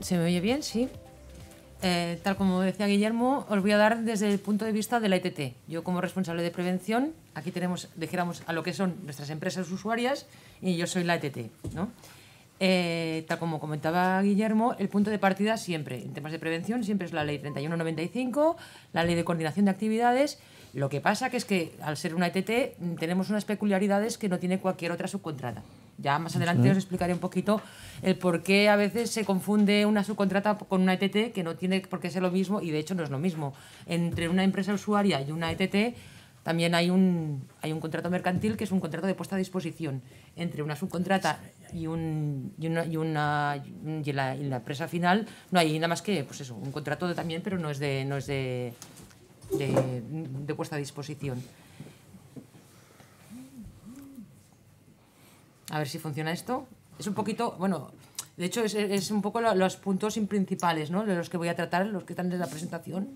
¿Se me oye bien? Sí. Eh, tal como decía Guillermo, os voy a dar desde el punto de vista de la ETT. Yo como responsable de prevención, aquí tenemos, dijéramos, a lo que son nuestras empresas usuarias y yo soy la ETT. ¿no? Eh, tal como comentaba Guillermo, el punto de partida siempre, en temas de prevención, siempre es la ley 3195, la ley de coordinación de actividades. Lo que pasa que es que al ser una ETT tenemos unas peculiaridades que no tiene cualquier otra subcontrata. Ya más adelante os explicaré un poquito el por qué a veces se confunde una subcontrata con una ETT que no tiene por qué ser lo mismo y de hecho no es lo mismo. Entre una empresa usuaria y una ETT también hay un, hay un contrato mercantil que es un contrato de puesta a disposición entre una subcontrata y, un, y, una, la, empresa final. No hay nada más que pues un contrato también, pero no es de, no es de, de puesta a disposición. A ver si funciona esto. Es un poquito, bueno, de hecho es, es un poco los puntos principales, ¿no? De los que voy a tratar, los que están en la presentación.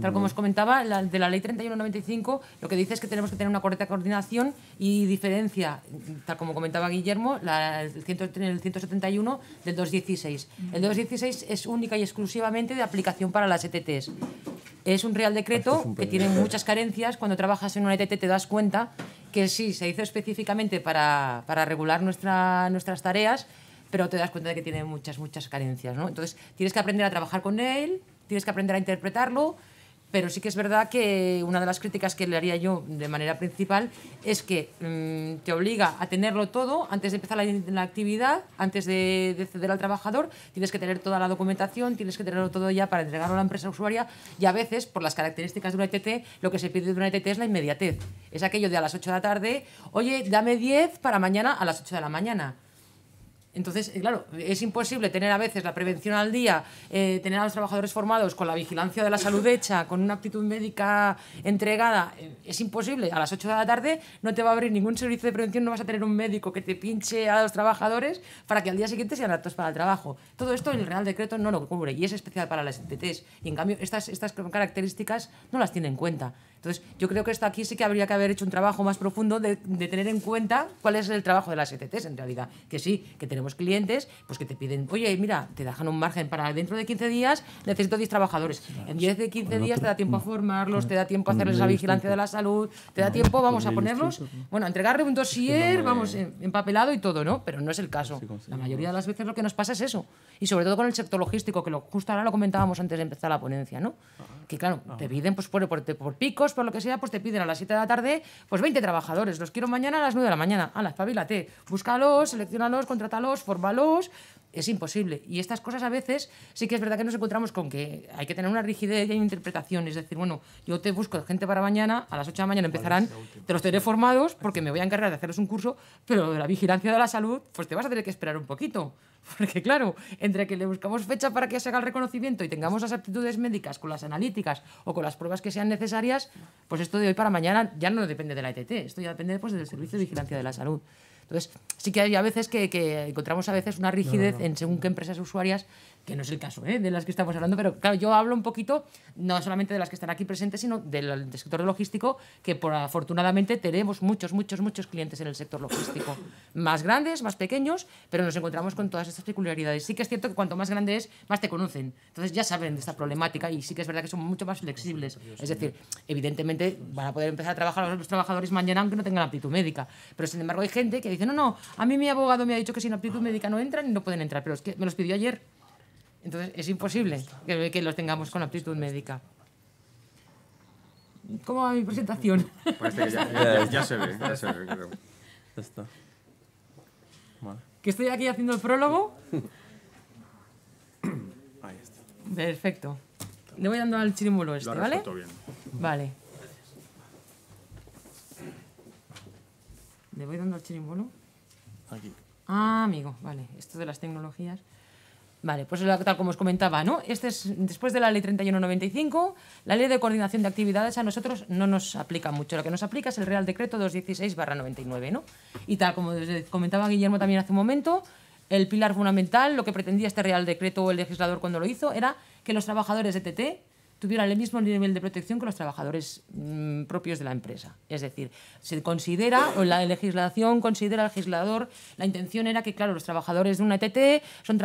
Tal como os comentaba, de la ley 3195 lo que dice es que tenemos que tener una correcta coordinación y diferencia, tal como comentaba Guillermo, la, el, el, 171 del 216. El 216 es única y exclusivamente de aplicación para las ETTs. Es un real decreto que tiene muchas carencias. Cuando trabajas en una ETT te das cuenta que sí, se hizo específicamente para, regular nuestras tareas, pero te das cuenta de que tiene muchas, muchas carencias. ¿no? Entonces, tienes que aprender a trabajar con él, tienes que aprender a interpretarlo pero sí que es verdad que una de las críticas que le haría yo de manera principal es que mm, te obliga a tenerlo todo antes de empezar la, actividad, antes de, ceder al trabajador, tienes que tener toda la documentación, tienes que tenerlo todo ya para entregarlo a la empresa usuaria y a veces, por las características de una ETT, lo que se pide de una ETT es la inmediatez. Es aquello de a las 8 de la tarde, oye, dame 10 para mañana a las 8 de la mañana. Entonces, eh, claro, es imposible tener a veces la prevención al día, eh, tener a los trabajadores formados con la vigilancia de la salud hecha, con una actitud médica entregada. Eh, es imposible. A las 8 de la tarde no te va a abrir ningún servicio de prevención, no vas a tener un médico que te pinche a los trabajadores para que al día siguiente sean aptos para el trabajo. Todo esto el Real Decreto no lo cubre y es especial para las ETTs. Y en cambio, estas, estas características no las tiene en cuenta. Entonces, yo creo que esto aquí sí que habría que haber hecho un trabajo más profundo de, tener en cuenta cuál es el trabajo de las ETTs en realidad. Que sí, que tenemos clientes, pues que te piden, oye, mira, te dejan un margen para dentro de 15 días, necesito 10 trabajadores. En 10 de 15 días te da tiempo a formarlos, te da tiempo a hacerles la vigilancia de la salud, te da tiempo, vamos a ponerlos, bueno, a entregarle un dossier, vamos, empapelado y todo, ¿no? Pero no es el caso. La mayoría de las veces lo que nos pasa es eso. Y sobre todo con el sector logístico, que justo ahora lo comentábamos antes de empezar la ponencia, ¿no? Que claro, te piden pues, por, por, por picos, por lo que sea, pues te piden a las 7 de la tarde, pues 20 trabajadores, los quiero mañana a las 9 de la mañana. Ala, espabilate, búscalos, seleccionalos, contrátalos, formalos es imposible. Y estas cosas a veces sí que es verdad que nos encontramos con que hay que tener una rigidez y una interpretación. Es decir, bueno, yo te busco gente para mañana, a las 8 de la mañana empezarán, te los tendré formados porque me voy a encargar de hacerles un curso, pero de la vigilancia de la salud, pues te vas a tener que esperar un poquito. Porque claro, entre que le buscamos fecha para que se haga el reconocimiento y tengamos las aptitudes médicas con las analíticas o con las pruebas que sean necesarias, pues esto de hoy para mañana ya no depende de la ETT, esto ya depende pues, del Servicio de Vigilancia de la Salud. Entonces, sí que hay a veces que, encontramos a veces una rigidez en según qué empresas usuarias que no es el caso ¿eh? de las que estamos hablando, pero claro, yo hablo un poquito no solamente de las que están aquí presentes, sino del, sector logístico, que por, afortunadamente tenemos muchos, muchos, muchos clientes en el sector logístico, más grandes, más pequeños, pero nos encontramos con todas estas peculiaridades. Sí que es cierto que cuanto más grande es, más te conocen, entonces ya saben de esta problemática y sí que es verdad que son mucho más flexibles. Es decir, evidentemente van a poder empezar a trabajar los, los trabajadores mañana aunque no tengan aptitud médica, pero sin embargo hay gente que dice, no, no, a mí mi abogado me ha dicho que sin aptitud médica no entran y no pueden entrar, pero es que me los pidió ayer. Entonces es imposible que, que los tengamos con aptitud médica. ¿Cómo va mi presentación? ya, se ve, ya se ve, creo. está. Que estoy aquí haciendo el prólogo. Ahí está. Perfecto. Le voy dando al chirimbolo este, Lo ¿vale? Bien. Vale. ¿Le voy dando al chirimbolo. Aquí. Ah, amigo, vale. Esto de las tecnologías. Vale, pues tal como os comentaba, ¿no? Este es, después de la ley 3195, la ley de coordinación de actividades a nosotros no nos aplica mucho. Lo que nos aplica es el Real Decreto 216-99, ¿no? Y tal como comentaba Guillermo también hace un momento, el pilar fundamental, lo que pretendía este Real Decreto o el legislador cuando lo hizo, era que los trabajadores de TT tuvieran el mismo nivel de protección que los trabajadores mm, propios de la empresa. Es decir, se considera, o la legislación considera al legislador, la intención era que, claro, los trabajadores de una ETT son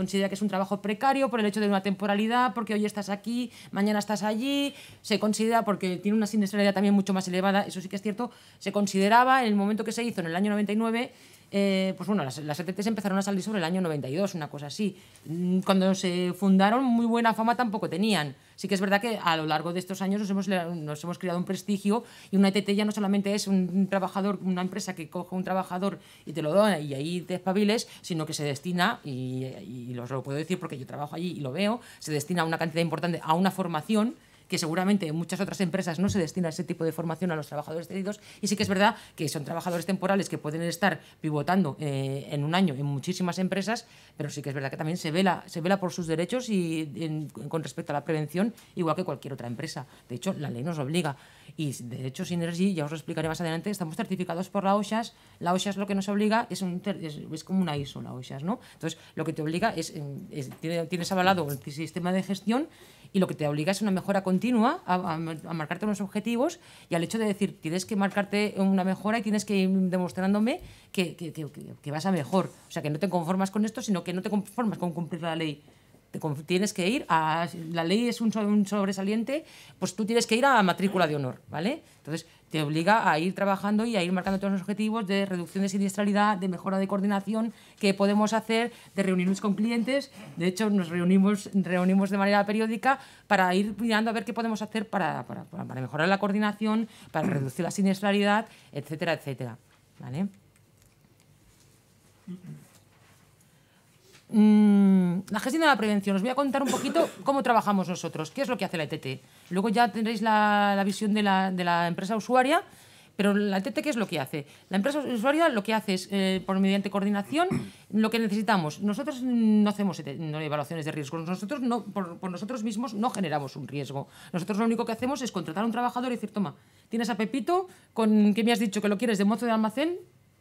considera que es un trabajo precario por el hecho de una temporalidad, porque hoy estás aquí, mañana estás allí, se considera, porque tiene una siniestralidad también mucho más elevada, eso sí que es cierto, se consideraba en el momento que se hizo, en el año 99, eh, pues bueno, las, ETTs empezaron a salir sobre el año 92, una cosa así. Mm, cuando se fundaron, muy buena fama tampoco tenían. Sí que es verdad que a lo largo de estos años nos hemos, nos hemos creado un prestigio y una ETT ya no solamente es un trabajador, una empresa que coge un trabajador y te lo dona y ahí te espabiles, sino que se destina, y, y lo puedo decir porque yo trabajo allí y lo veo, se destina una cantidad importante a una formación seguramente en muchas otras empresas no se destina ese tipo de formación a los trabajadores cedidos. Y sí que es verdad que son trabajadores temporales que pueden estar pivotando eh, en un año en muchísimas empresas, pero sí que es verdad que también se vela, se vela por sus derechos y con respecto a la prevención, igual que cualquier otra empresa. De hecho, la ley nos obliga. Y de hecho, Synergy, ya os lo explicaré más adelante, estamos certificados por la OSHA, La es lo que nos obliga es, es, como una ISO, la OSHA ¿no? Entonces, lo que te obliga es, es tienes avalado el sistema de gestión y lo que te obliga es una mejora continua a, marcarte unos objetivos y al hecho de decir, tienes que marcarte una mejora y tienes que ir demostrándome que, que, que, que vas a mejor. O sea, que no te conformas con esto, sino que no te conformas con cumplir la ley tienes que ir a la ley es un, sobresaliente, pues tú tienes que ir a matrícula de honor, ¿vale? Entonces, te obliga a ir trabajando y a ir marcando todos los objetivos de reducción de siniestralidad, de mejora de coordinación que podemos hacer, de reunirnos con clientes. De hecho, nos reunimos, reunimos de manera periódica para ir mirando a ver qué podemos hacer para, para mejorar la coordinación, para reducir la siniestralidad, etcétera, etcétera. ¿Vale? Mm, la gestión de la prevención. Os voy a contar un poquito cómo trabajamos nosotros, qué es lo que hace la ETT. Luego ya tendréis la, visión de la, empresa usuaria, pero la ETT, ¿qué es lo que hace? La empresa usuaria lo que hace es, eh, por mediante coordinación, lo que necesitamos. Nosotros no hacemos e evaluaciones de riesgos, nosotros no, por, por, nosotros mismos no generamos un riesgo. Nosotros lo único que hacemos es contratar a un trabajador y decir, toma, tienes a Pepito, con que me has dicho que lo quieres de mozo de almacén,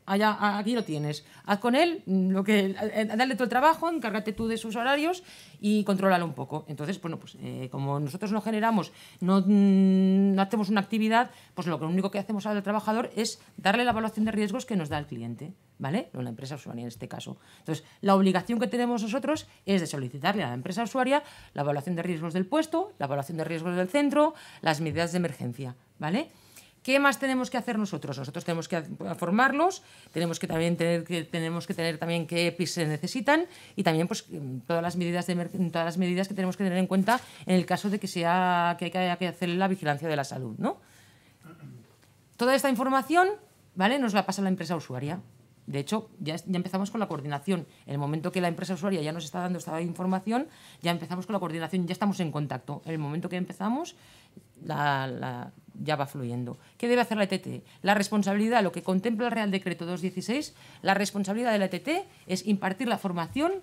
aquí lo tienes. Haz con él lo que. Eh, dale todo el trabajo, encárgate tú de sus horarios y contrólalo un poco. Entonces, bueno, pues eh, como nosotros no generamos, no, mm, no, hacemos una actividad, pues lo único que hacemos al trabajador es darle la evaluación de riesgos que nos da el cliente, ¿vale? O la empresa usuaria en este caso. Entonces, la obligación que tenemos nosotros es de solicitarle a la empresa usuaria la evaluación de riesgos del puesto, la evaluación de riesgos del centro, las medidas de emergencia, ¿vale? ¿Qué más tenemos que hacer nosotros? Nosotros tenemos que formarlos, tenemos que también tener que tenemos que tener también qué PIS se necesitan y también pues mm, todas las medidas de, todas las medidas que tenemos que tener en cuenta en el caso de que sea que haya que hacer la vigilancia de la salud, ¿no? Toda esta información, ¿vale? Nos la pasa la empresa usuaria. De hecho, ya, ya, empezamos con la coordinación. En el momento que la empresa usuaria ya nos está dando esta información, ya empezamos con la coordinación, ya estamos en contacto. En el momento que empezamos, la, ya va fluyendo. ¿Qué debe hacer la ETT? La responsabilidad, lo que contempla el Real Decreto 216, la responsabilidad de la ETT es impartir la formación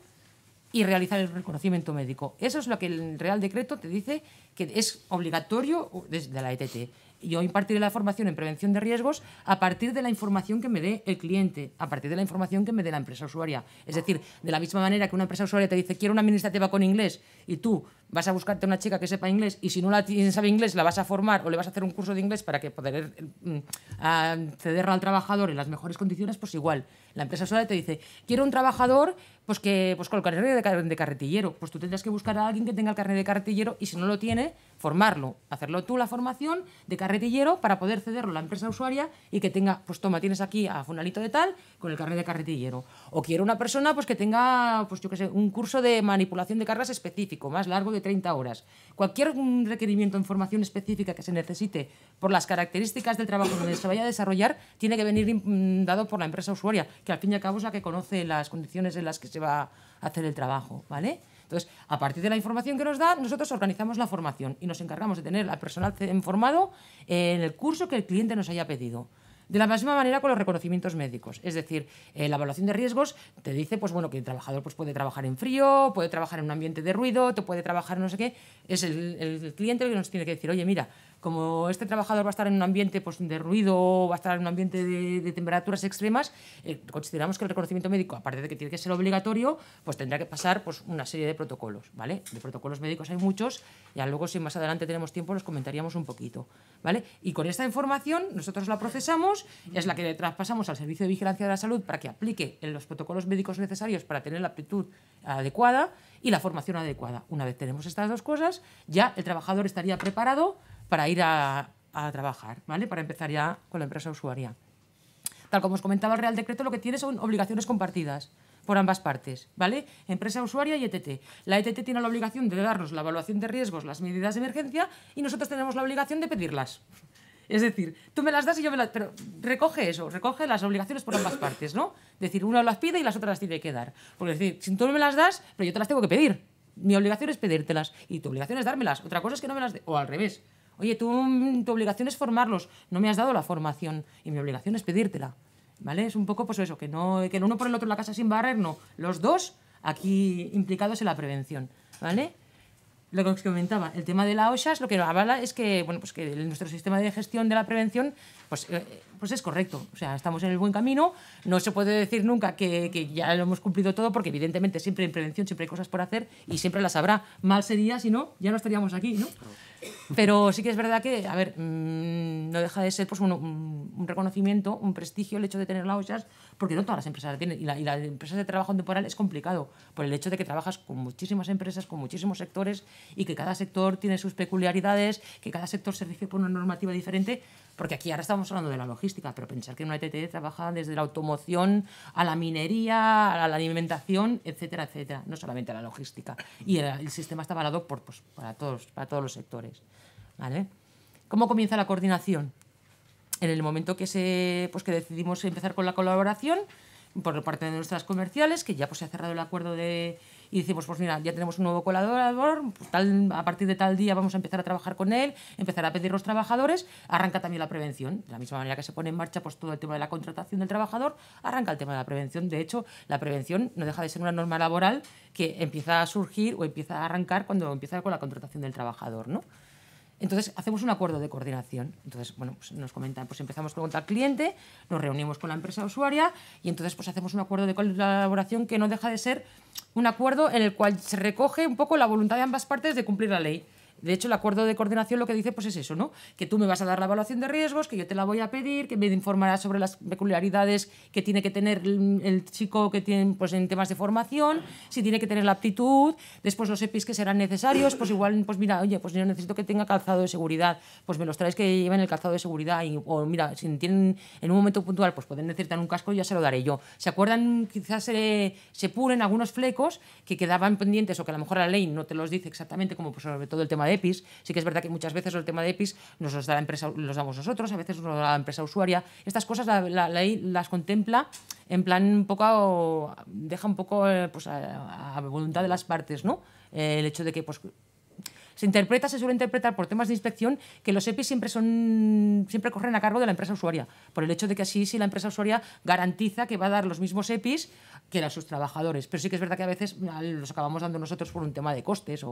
y realizar el reconocimiento médico. Eso es lo que el Real Decreto te dice que es obligatorio desde la ETT. Yo impartiré la formación en prevención de riesgos a partir de la información que me dé el cliente, a partir de la información que me dé la empresa usuaria. Es decir, de la misma manera que una empresa usuaria te dice, quiero una administrativa con inglés, y tú vas a buscarte una chica que sepa inglés, y si no la tiene sabe inglés, la vas a formar o le vas a hacer un curso de inglés para que poder mm, acceder al trabajador en las mejores condiciones, pues igual. La empresa sola te dice, quiero un trabajador pues que pues con el carnet de, de carretillero. Pues tú tendrás que buscar a alguien que tenga el carnet de carretillero y si no lo tiene, formarlo, hacerlo tú la formación de carretillero para poder cederlo a la empresa usuaria y que tenga, pues toma, tienes aquí a Funalito de tal con el carnet de carretillero. O quiero una persona pues que tenga, pues yo qué sé, un curso de manipulación de cargas específico, más largo de 30 horas. Cualquier mm, requerimiento en formación específica que se necesite por las características del trabajo donde se vaya a desarrollar tiene que venir mm, dado por la empresa usuaria, que al fin y al cabo es la que conoce las condiciones en las que se va a hacer el trabajo, ¿vale? Entonces, a partir de la información que nos da, nosotros organizamos la formación y nos encargamos de tener al personal informado en el curso que el cliente nos haya pedido. De la misma manera con los reconocimientos médicos. Es decir, eh, la evaluación de riesgos te dice pues, bueno, que el trabajador pues, puede trabajar en frío, puede trabajar en un ambiente de ruido, te puede trabajar no sé qué. Es el, el cliente el que nos tiene que decir, oye, mira, como este trabajador va a estar en un ambiente pues, de ruido, va a estar en un ambiente de, temperaturas extremas, eh, consideramos que el reconocimiento médico, aparte de que tiene que ser obligatorio, pues tendrá que pasar pues, una serie de protocolos, ¿vale? De protocolos médicos hay muchos, ya luego si más adelante tenemos tiempo los comentaríamos un poquito, ¿vale? Y con esta información nosotros la procesamos, es la que traspasamos al Servicio de Vigilancia de la Salud para que aplique los protocolos médicos necesarios para tener la aptitud adecuada y la formación adecuada. Una vez tenemos estas dos cosas, ya el trabajador estaría preparado para ir a, trabajar, ¿vale? Para empezar ya con la empresa usuaria. Tal como os comentaba el Real Decreto, lo que tiene son obligaciones compartidas por ambas partes, ¿vale? Empresa usuaria y ETT. La ETT tiene la obligación de darnos la evaluación de riesgos, las medidas de emergencia y nosotros tenemos la obligación de pedirlas. Es decir, tú me las das y yo me las... Pero recoge eso, recoge las obligaciones por ambas partes, ¿no? Es decir, una las pide y las otras las tiene que dar. Porque es decir, si tú no me las das, pero yo te las tengo que pedir. Mi obligación es pedírtelas y tu obligación es dármelas. Otra cosa es que no me las... O al revés. Oye, tú, mm, tu obligación es formarlos, no me has dado la formación y mi obligación es pedírtela. ¿Vale? Es un poco pues eso, que no que uno por el otro la casa sin barrer, no. Los dos aquí implicados en la prevención, ¿vale? Lo que os comentaba, el tema de la OSHA es lo que habla es que, bueno, pues que nuestro sistema de gestión de la prevención pues, eh, pues es correcto. O sea, estamos en el buen camino. No se puede decir nunca que, que ya lo hemos cumplido todo, porque evidentemente siempre en prevención siempre hay cosas por hacer y siempre las habrá. Mal sería si no, ya no estaríamos aquí, ¿no? Pero sí que es verdad que, a ver, mm, no deja de ser pues, un, un, reconocimiento, un prestigio el hecho de tener la OSHA, porque no todas las empresas la tienen. Y, la, y las empresas de trabajo temporal es complicado, por el hecho de que trabajas con muchísimas empresas, con muchísimos sectores, y que cada sector tiene sus peculiaridades, que cada sector se rige por una normativa diferente, porque aquí ahora estamos hablando de la logística pero pensar que en una ETT trabaja desde la automoción a la minería, a la alimentación, etcétera, etcétera, no solamente a la logística. Y el, sistema está avalado por, pues, para, todos, para todos los sectores. ¿Cómo comienza la coordinación? En el momento que, se, pues, que decidimos empezar con la colaboración, por parte de nuestras comerciales, que ya pues, se ha cerrado el acuerdo de y decimos, pues, pues mira, ya tenemos un nuevo colaborador, tal, a partir de tal día vamos a empezar a trabajar con él, empezar a pedir los trabajadores, arranca también la prevención. De la misma manera que se pone en marcha pues, todo el tema de la contratación del trabajador, arranca el tema de la prevención. De hecho, la prevención no deja de ser una norma laboral que empieza a surgir o empieza a arrancar cuando empieza con la contratación del trabajador, ¿no? Entonces, hacemos un acuerdo de coordinación. Entonces, bueno, pues nos comentan, pues empezamos con el cliente, nos reunimos con la empresa usuaria y entonces pues hacemos un acuerdo de colaboración que no deja de ser un acuerdo en el cual se recoge un poco la voluntad de ambas partes de cumplir la ley. De hecho, el acuerdo de coordinación lo que dice pues es eso, ¿no? Que tú me vas a dar la evaluación de riesgos, que yo te la voy a pedir, que me informarás sobre las peculiaridades que tiene que tener el, chico que tiene pues en temas de formación, si tiene que tener la aptitud, después los EPIs que serán necesarios, pues igual pues mira, oye, pues yo necesito que tenga calzado de seguridad, pues me los traes que lleven el calzado de seguridad y, o mira, si tienen en un momento puntual, pues pueden necesitar un casco, ya se lo daré yo. ¿Se acuerdan? Quizás se, algunos flecos que quedaban pendientes o que a lo mejor la ley no te los dice exactamente como pues, sobre todo el tema de EPIs. Sí que es verdad que muchas veces el tema de EPIs nos los da la empresa, los damos nosotros, a veces nos da la empresa usuaria. Estas cosas la, ley las contempla en plan un poco, deja un poco eh, pues, a, voluntad de las partes, ¿no? Eh, el hecho de que pues, se interpreta, se suele interpretar por temas de inspección que los EPIs siempre son siempre corren a cargo de la empresa usuaria, por el hecho de que así si la empresa usuaria garantiza que va a dar los mismos EPIs que a sus trabajadores. Pero sí que es verdad que a veces mm, los acabamos dando nosotros por un tema de costes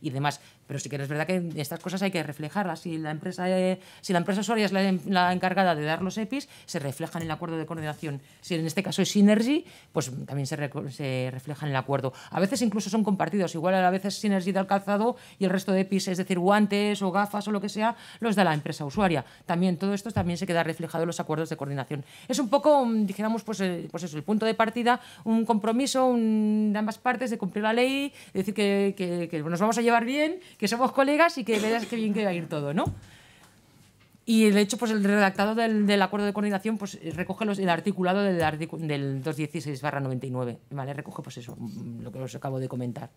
y demás. Pero sí que es verdad que estas cosas hay que reflejarlas. Si la empresa, eh, si la empresa usuaria es la, em, encargada de dar los EPIs, se refleja en el acuerdo de coordinación. Si en este caso es Synergy, pues también se, refleja en el acuerdo. A veces incluso son compartidos. Igual a veces Synergy da el calzado y el resto de EPIs, es decir, guantes o gafas o lo que sea, los da la empresa usuaria. También todo esto también se queda reflejado en los acuerdos de coordinación. Es un poco, mm, dijéramos, pues, pues eso, el punto de partida un compromiso un, de ambas partes de cumplir la ley, de decir que, nos vamos a llevar bien, que somos colegas y que verás que bien que va a ir todo, ¿no? Y de hecho, pues el redactado del, acuerdo de coordinación pues, recoge los, el articulado del, del 216-99, ¿vale? Recoge pues eso, lo que os acabo de comentar.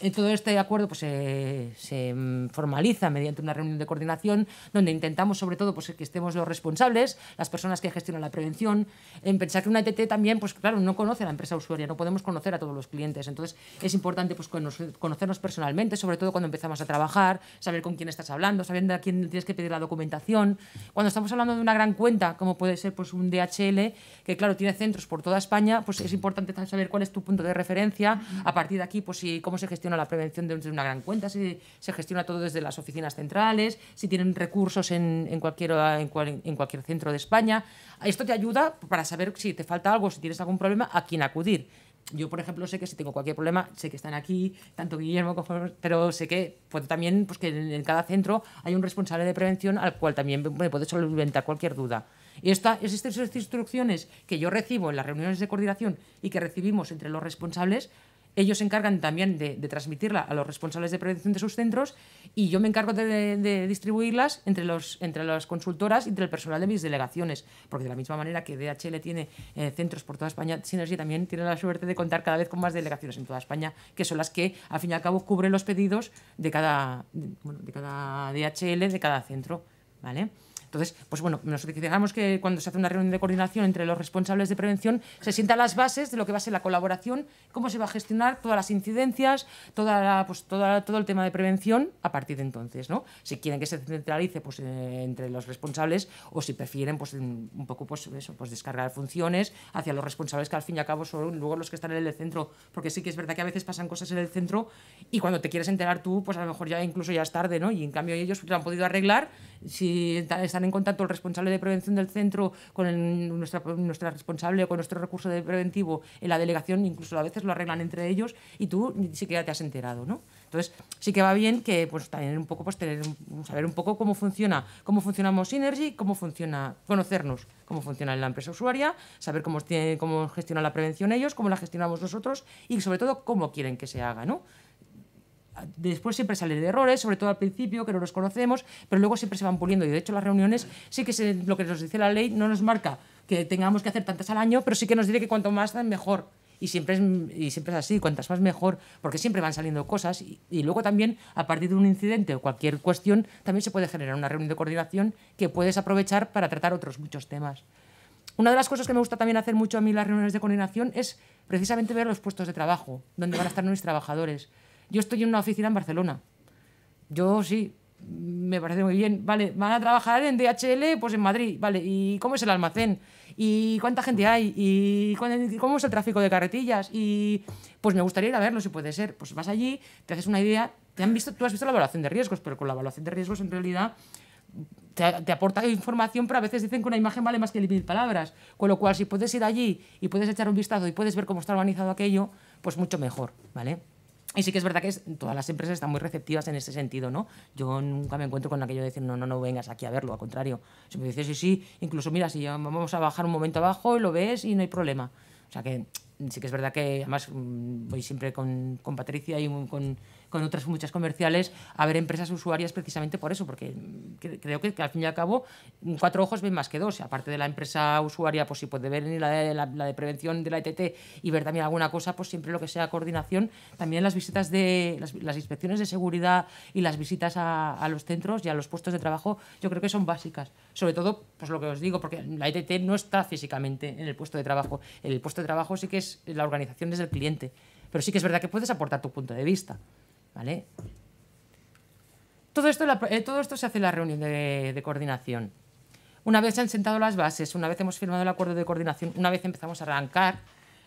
Eh, todo este acuerdo pues, se mm, formaliza mediante una reunión de coordinación donde intentamos sobre todo pues, que estemos los responsables, las personas que gestionan la prevención, en pensar que una ETT también, pues claro, no conoce a la empresa usuaria, no podemos conocer a todos los clientes, entonces es importante pues, conocernos personalmente, sobre todo cuando empezamos a trabajar, saber con quién estás hablando, saber a quién tienes que pedir la documentación. Cuando estamos hablando de una gran cuenta, como puede ser pues, un DHL, que claro, tiene centros por toda España, pues es importante saber cuál es tu punto de referencia, a partir de aquí, pues cómo se gestiona gestiona la prevención desde una gran cuenta, si se gestiona todo desde las oficinas centrales, si tienen recursos en, cualquier, en, cualquier centro de España. Esto te ayuda para saber si te falta algo, si tienes algún problema, a quién acudir. Yo, por ejemplo, sé que si tengo cualquier problema, sé que están aquí, tanto Guillermo como... Pero sé que también, pues que en, cada centro hay un responsable de prevención al cual también me puede solventar cualquier duda. Y esta, estas instrucciones que yo recibo en las reuniones de coordinación y que recibimos entre los responsables ellos se encargan también de, transmitirla a los responsables de prevención de sus centros y yo me encargo de, distribuirlas entre, los, entre las consultoras y entre el personal de mis delegaciones, porque de la misma manera que DHL tiene eh, centros por toda España, Synergy también tiene la suerte de contar cada vez con más delegaciones en toda España, que son las que al fin y al cabo cubren los pedidos de cada, de cada DHL, de cada centro. ¿Vale? Entonces, pues bueno, nos decíamos que cuando se hace una reunión de coordinación entre los responsables de prevención, se sientan las bases de lo que va a ser la colaboración, cómo se va a gestionar todas las incidencias, toda la, pues, toda, todo el tema de prevención a partir de entonces, ¿no? Si quieren que se centralice pues, eh, entre los responsables o si prefieren pues, un poco pues, eso, pues descargar funciones hacia los responsables que al fin y al cabo son luego los que están en el centro, porque sí que es verdad que a veces pasan cosas en el centro y cuando te quieres enterar tú, pues a lo mejor ya incluso ya es tarde, ¿no? Y en cambio ellos lo han podido arreglar si están están en contacto el responsable de prevención del centro con nuestra, nuestra, responsable o con nuestro recurso de preventivo en la delegación, incluso a veces lo arreglan entre ellos y tú ni siquiera te has enterado, ¿no? Entonces, sí que va bien que pues también un poco pues tener saber un poco cómo funciona, cómo funcionamos Synergy, cómo funciona conocernos, cómo funciona la empresa usuaria, saber cómo tiene, cómo gestiona la prevención ellos, cómo la gestionamos nosotros y sobre todo cómo quieren que se haga, ¿no? después siempre salen errores, sobre todo al principio, que no los conocemos, pero luego siempre se van puliendo. Y de hecho las reuniones sí que lo que nos dice la ley no nos marca que tengamos que hacer tantas al año, pero sí que nos dice que cuanto más mejor. Y siempre, es, y siempre es así, cuantas más mejor, porque siempre van saliendo cosas y, luego también a partir de un incidente o cualquier cuestión también se puede generar una reunión de coordinación que puedes aprovechar para tratar otros muchos temas. Una de las cosas que me gusta también hacer mucho a mí las reuniones de coordinación es precisamente ver los puestos de trabajo, donde van a estar mis trabajadores. Yo estoy en una oficina en Barcelona. Yo sí, me parece muy bien. Vale, van a trabajar en DHL, pues en Madrid. Vale, ¿y cómo es el almacén? ¿Y cuánta gente hay? ¿Y cómo es el tráfico de carretillas? Y pues me gustaría ir a verlo si puede ser. Pues vas allí, te haces una idea. Te han visto, tú has visto la evaluación de riesgos, pero con la evaluación de riesgos en realidad te, aporta información, pero a veces dicen que una imagen vale más que mil palabras. Con lo cual, si puedes ir allí y puedes echar un vistazo y puedes ver cómo está organizado aquello, pues mucho mejor, ¿vale? Y sí que es verdad que es, todas las empresas están muy receptivas en ese sentido, ¿no? Yo nunca me encuentro con aquello de decir, no, no, no vengas aquí a verlo, al contrario. si me dices, sí, sí, incluso mira, si vamos a bajar un momento abajo y lo ves y no hay problema. O sea que sí que es verdad que además mm, voy siempre con, con Patricia y con, con otras muchas comerciales, a ver empresas usuarias precisamente por eso, porque creo que, al fin y al cabo cuatro ojos ven más que dos. Aparte de la empresa usuaria, pues si puede ver la de, la, de prevención de la ETT y ver también alguna cosa, pues siempre lo que sea coordinación, también las visitas de las, inspecciones de seguridad y las visitas a, los centros y a los puestos de trabajo, yo creo que son básicas. Sobre todo, pues lo que os digo, porque la ETT no está físicamente en el puesto de trabajo. El puesto de trabajo sí que es la organización desde el cliente. Pero sí que es verdad que puedes aportar tu punto de vista. Todo esto, eh, todo esto se hace en la reunión de, coordinación. Una vez se han sentado las bases, una vez hemos firmado el acuerdo de coordinación, una vez empezamos a arrancar,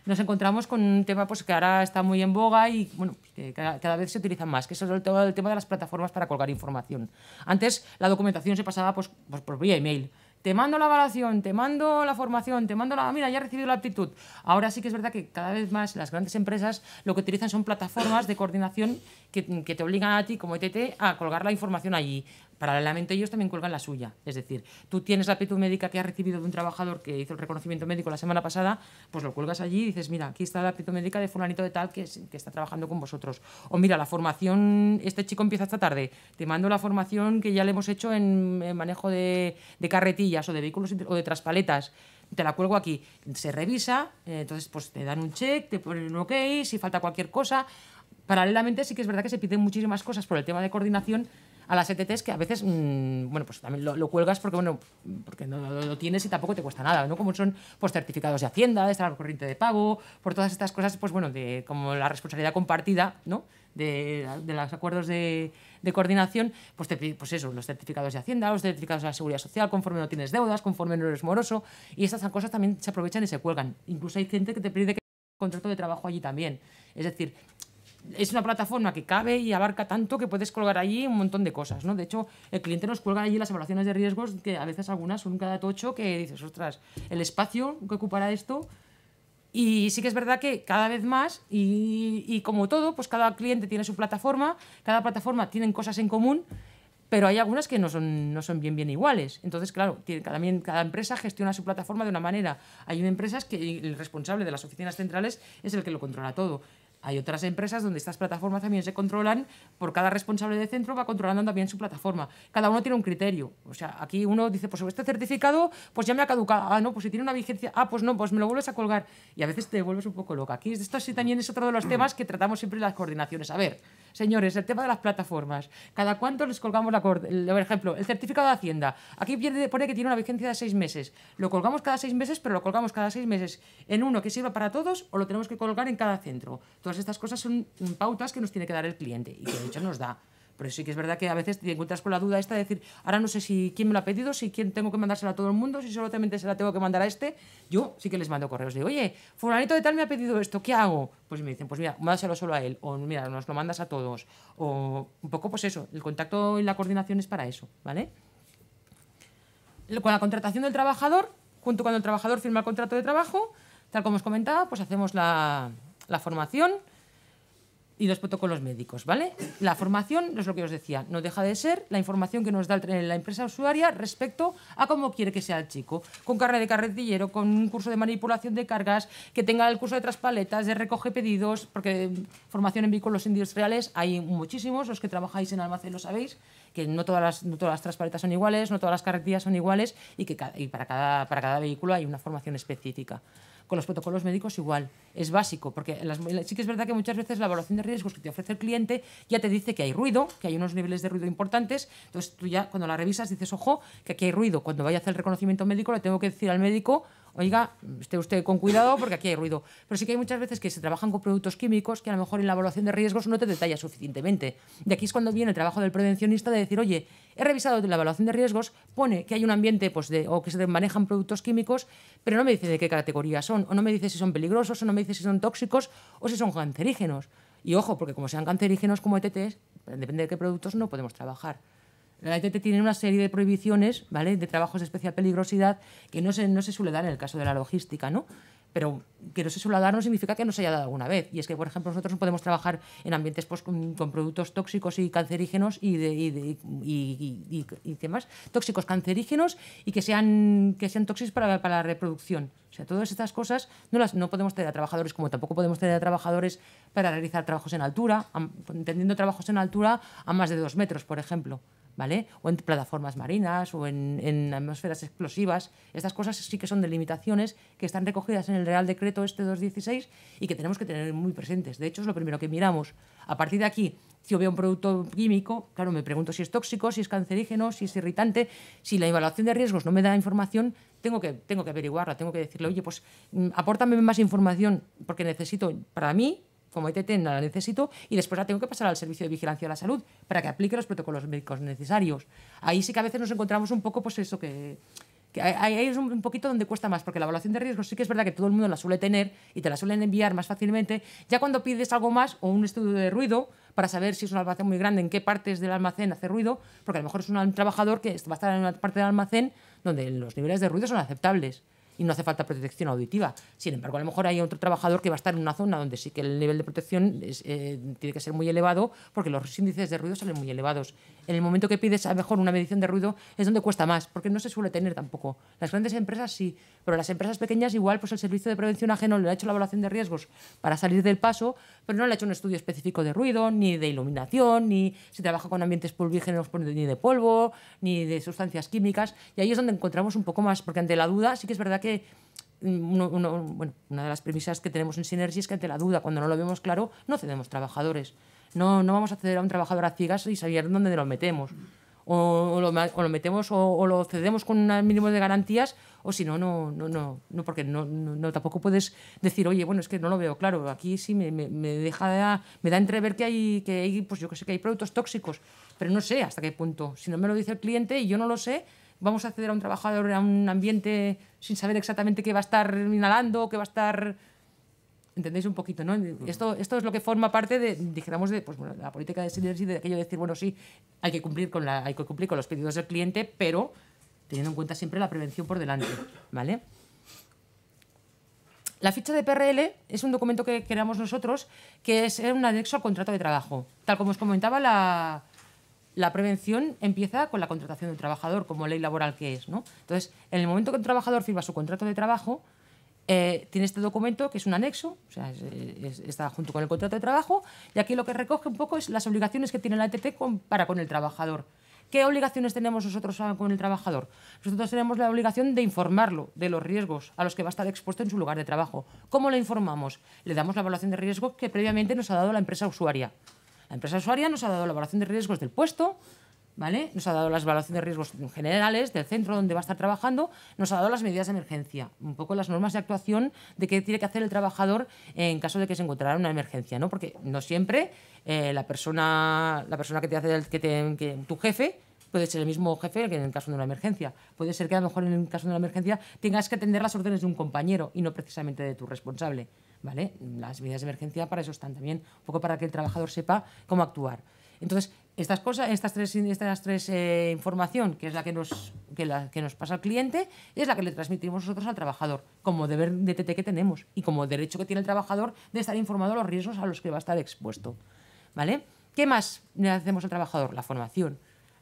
nos encontramos con un tema pues, que ahora está muy en boga y bueno, que cada, vez se utiliza más, que es el tema, de las plataformas para colgar información. Antes la documentación se pasaba pues, por, pues, por vía email te mando la evaluación, te mando la formación, te mando la... Mira, ya he recibido la aptitud. Ahora sí que es verdad que cada vez más las grandes empresas lo que utilizan son plataformas de coordinación que, que te obligan a ti como ETT a colgar la información allí. Paralelamente ellos también cuelgan la suya. Es decir, tú tienes la petición médica que ha recibido de un trabajador que hizo el reconocimiento médico la semana pasada, pues lo cuelgas allí y dices, mira, aquí está la petición médica de fulanito de tal que, está trabajando con vosotros. O mira, la formación, este chico empieza esta tarde, te mando la formación que ya le hemos hecho en, manejo de, carretillas o de vehículos o de traspaletas te la cuelgo aquí. Se revisa, eh, entonces pues te dan un check, te ponen un ok, si falta cualquier cosa. Paralelamente sí que es verdad que se piden muchísimas cosas por el tema de coordinación a las ETTs que a veces, mm, bueno, pues también lo, cuelgas porque, bueno, porque no, lo, tienes y tampoco te cuesta nada, ¿no? Como son pues, certificados de Hacienda, de estar al corriente de pago, por todas estas cosas, pues bueno, de, como la responsabilidad compartida, ¿no? De, los acuerdos de, coordinación, pues, pues eso, los certificados de Hacienda, los certificados de la Seguridad Social, conforme no tienes deudas, conforme no eres moroso, y esas cosas también se aprovechan y se cuelgan. Incluso hay gente que te pide que contrato de trabajo allí también. Es decir, es una plataforma que cabe y abarca tanto que puedes colgar allí un montón de cosas, ¿no? De hecho, el cliente nos cuelga allí las evaluaciones de riesgos, que a veces algunas son cada tocho, que dices, ostras, el espacio que ocupará esto. Y sí que es verdad que cada vez más, y, como todo, pues cada cliente tiene su plataforma, cada plataforma tiene cosas en común, pero hay algunas que no son, no son bien, bien iguales. Entonces, claro, tiene, cada, cada empresa gestiona su plataforma de una manera. Hay empresas que el responsable de las oficinas centrales es el que lo controla todo. Hay otras empresas donde estas plataformas también se controlan, por cada responsable de centro va controlando también su plataforma. Cada uno tiene un criterio. O sea, aquí uno dice, pues este certificado, pues ya me ha caducado. Ah, no, pues si tiene una vigencia, ah, pues no, pues me lo vuelves a colgar. Y a veces te vuelves un poco loca. Aquí esto sí también es otro de los temas que tratamos siempre en las coordinaciones. A ver, Señores, el tema de las plataformas. ¿Cada cuánto les colgamos la corte? Por ejemplo, el certificado de Hacienda. Aquí pone que tiene una vigencia de seis meses. Lo colgamos cada seis meses, pero lo colgamos cada seis meses en uno que sirva para todos o lo tenemos que colgar en cada centro. Todas estas cosas son mm, pautas que nos tiene que dar el cliente y que de hecho nos da. Pero sí que es verdad que a veces te encuentras con la duda esta de decir, ahora no sé si quién me lo ha pedido, si quién tengo que mandársela a todo el mundo, si solamente se la tengo que mandar a este. Yo sí que les mando correos digo, oye, fulanito de tal me ha pedido esto, ¿qué hago? Pues me dicen, pues mira, mándaselo solo a él, o mira, nos lo mandas a todos. O un poco, pues eso, el contacto y la coordinación es para eso, ¿vale? Con la contratación del trabajador, junto cuando el trabajador firma el contrato de trabajo, tal como os comentaba, pues hacemos la, la formación y los protocolos médicos, ¿vale? La formación, es lo que os decía, no deja de ser la información que nos da la empresa usuaria respecto a cómo quiere que sea el chico, con carne de carretillero, con un curso de manipulación de cargas, que tenga el curso de traspaletas, de recoge pedidos, porque formación en vehículos industriales hay muchísimos, los que trabajáis en almacén lo sabéis, que no todas las, no todas traspaletas son iguales, no todas las carretillas son iguales y que para, para cada vehículo hay una formación específica. Con los protocolos médicos igual, es básico, porque las, sí que es verdad que muchas veces la evaluación de riesgos que te ofrece el cliente ya te dice que hay ruido, que hay unos niveles de ruido importantes, entonces tú ya cuando la revisas dices, ojo, que aquí hay ruido, cuando vaya a hacer el reconocimiento médico le tengo que decir al médico oiga, esté usted con cuidado porque aquí hay ruido. Pero sí que hay muchas veces que se trabajan con productos químicos que a lo mejor en la evaluación de riesgos no te detalla suficientemente. De aquí es cuando viene el trabajo del prevencionista de decir, oye, he revisado la evaluación de riesgos, pone que hay un ambiente pues, o que se manejan productos químicos, pero no me dice de qué categoría son, o no me dice si son peligrosos, o no me dice si son tóxicos, o si son cancerígenos. Y ojo, porque como sean cancerígenos como ETTs, depende de qué productos no podemos trabajar. La ETT tiene una serie de prohibiciones, ¿vale? De trabajos de especial peligrosidad que no se, no se suele dar en el caso de la logística, ¿no? pero que no se suele dar no significa que no se haya dado alguna vez. Y es que, por ejemplo, nosotros no podemos trabajar en ambientes pues, con, productos tóxicos y cancerígenos y, de, y, y, y, temas tóxicos cancerígenos y que sean, que sean tóxicos para, para, la reproducción. O sea, todas estas cosas no las no podemos tener a trabajadores como tampoco podemos tener a trabajadores para realizar trabajos en altura, entendiendo trabajos en altura a más de dos metros, por ejemplo. O en plataformas marinas o en, atmósferas explosivas. Estas cosas sí que son delimitaciones que están recogidas en el Real Decreto este 216 y que tenemos que tener muy presentes. De hecho, es lo primero que miramos. A partir de aquí, si yo veo un producto químico, claro, me pregunto si es tóxico, si es cancerígeno, si es irritante. Si la evaluación de riesgos no me da información, tengo que, tengo que averiguarla, tengo que decirle, oye, pues mm, apórtame más información porque necesito, para mí, como e no la necesito y después la tengo que pasar al Servicio de Vigilancia de la Salud para que aplique los protocolos médicos necesarios. Ahí sí que a veces nos encontramos un poco, pues eso que, que ahí es un poquito donde cuesta más, porque la evaluación de riesgos sí que es verdad que todo el mundo la suele tener y te la suelen enviar más fácilmente. Ya cuando pides algo más o un estudio de ruido para saber si es un almacén muy grande, en qué partes del almacén hace ruido, porque a lo mejor es un trabajador que va a estar en una parte del almacén donde los niveles de ruido son aceptables y no hace falta protección auditiva. Sin embargo, a lo mejor hay otro trabajador que va a estar en una zona donde sí que el nivel de protección eh, tiene que ser muy elevado porque los índices de ruido salen muy elevados. En el momento que pides a lo mejor una medición de ruido es donde cuesta más, porque no se suele tener tampoco. Las grandes empresas sí, pero las empresas pequeñas igual pues el servicio de prevención ajeno le ha hecho la evaluación de riesgos para salir del paso, pero no le ha hecho un estudio específico de ruido, ni de iluminación, ni si trabaja con ambientes pulvígenos pues, ni de polvo, ni de sustancias químicas. Y ahí es donde encontramos un poco más, porque ante la duda sí que es verdad que mm, una de las premisas que tenemos en sinergia es que ante la duda, cuando no lo vemos claro, no cedemos trabajadores. No, no vamos a ceder a un trabajador a ciegas y saber dónde lo metemos. O, lo, metemos o, lo cedemos con un mínimo de garantías, o si no, no, no, no, porque no, no, tampoco puedes decir, oye, bueno, es que no lo veo claro, aquí sí me, me, me deja, me da entrever que hay, que hay, pues yo que sé, que hay productos tóxicos, pero no sé hasta qué punto. Si no me lo dice el cliente y yo no lo sé, vamos a acceder a un trabajador a un ambiente sin saber exactamente qué va a estar inhalando, qué va a estar... ¿Entendéis un poquito? ¿no? Esto, esto es lo que forma parte de, dijéramos, de pues, la política de y de aquello de decir, bueno, sí, hay que, cumplir con la, hay que cumplir con los pedidos del cliente, pero teniendo en cuenta siempre la prevención por delante. ¿vale? La ficha de PRL es un documento que creamos nosotros que es un anexo al contrato de trabajo. Tal como os comentaba, la, la prevención empieza con la contratación del trabajador, como ley laboral que es. ¿no? Entonces, en el momento que el trabajador firma su contrato de trabajo, eh, tiene este documento que es un anexo, o sea, está junto con el contrato de trabajo, y aquí lo que recoge un poco es las obligaciones que tiene la ETT para con el trabajador. ¿Qué obligaciones tenemos nosotros con el trabajador? Nosotros tenemos la obligación de informarlo de los riesgos a los que va a estar expuesto en su lugar de trabajo. ¿Cómo le informamos? Le damos la evaluación de riesgos que previamente nos ha dado la empresa usuaria. La empresa usuaria nos ha dado la evaluación de riesgos del puesto, ¿vale? Nos ha dado las evaluaciones de riesgos generales del centro donde va a estar trabajando, nos ha dado las medidas de emergencia, un poco las normas de actuación de qué tiene que hacer el trabajador en caso de que se encontrara una emergencia, ¿no? Porque no siempre eh, la persona, la persona que te hace que, te, que tu jefe puede ser el mismo jefe que en el caso de una emergencia. Puede ser que a lo mejor en el caso de una emergencia tengas que atender las órdenes de un compañero y no precisamente de tu responsable. ¿vale? Las medidas de emergencia para eso están también, un poco para que el trabajador sepa cómo actuar. Entonces, estas cosas, estas tres, estas tres eh, información, que es la que nos, pasa al cliente, es la que le transmitimos nosotros al trabajador, como deber de TT que tenemos y como derecho que tiene el trabajador de estar informado de los riesgos a los que va a estar expuesto. ¿Vale? ¿Qué más le hacemos al trabajador? La formación.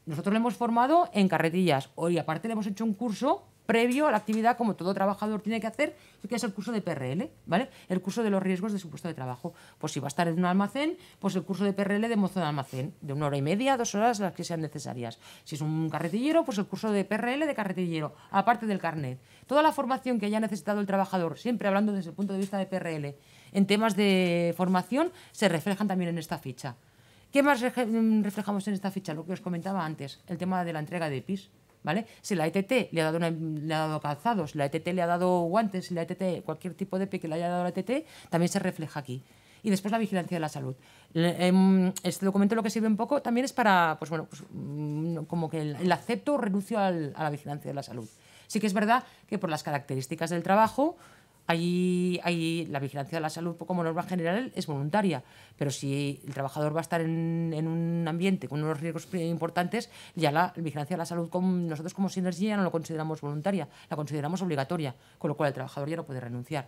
Nosotros le hemos formado en carretillas. y aparte, le hemos hecho un curso previo a la actividad, como todo trabajador tiene que hacer, que es el curso de PRL, ¿vale? El curso de los riesgos de su puesto de trabajo. Pues si va a estar en un almacén, pues el curso de PRL de mozo de almacén, de una hora y media, dos horas, las que sean necesarias. Si es un carretillero, pues el curso de PRL de carretillero, aparte del carnet. Toda la formación que haya necesitado el trabajador, siempre hablando desde el punto de vista de PRL, en temas de formación, se reflejan también en esta ficha. ¿Qué más mm, reflejamos en esta ficha? Lo que os comentaba antes, el tema de la entrega de PIS. ¿Vale? Si la ETT le ha, dado le ha dado calzados, la ETT le ha dado guantes, la ETT, cualquier tipo de EPI que le haya dado la ETT, también se refleja aquí y después la vigilancia de la salud. Em, este documento lo que sirve un poco también es para, pues bueno, pues, mm, como que el, acepto o renuncio a la vigilancia de la salud. Sí que es verdad que por las características del trabajo, Ahí la vigilancia de la salud como norma general es voluntaria, pero si el trabajador va a estar en, un ambiente con unos riesgos importantes, ya la, vigilancia de la salud nosotros como sinergia no lo consideramos voluntaria, la consideramos obligatoria, con lo cual el trabajador ya no puede renunciar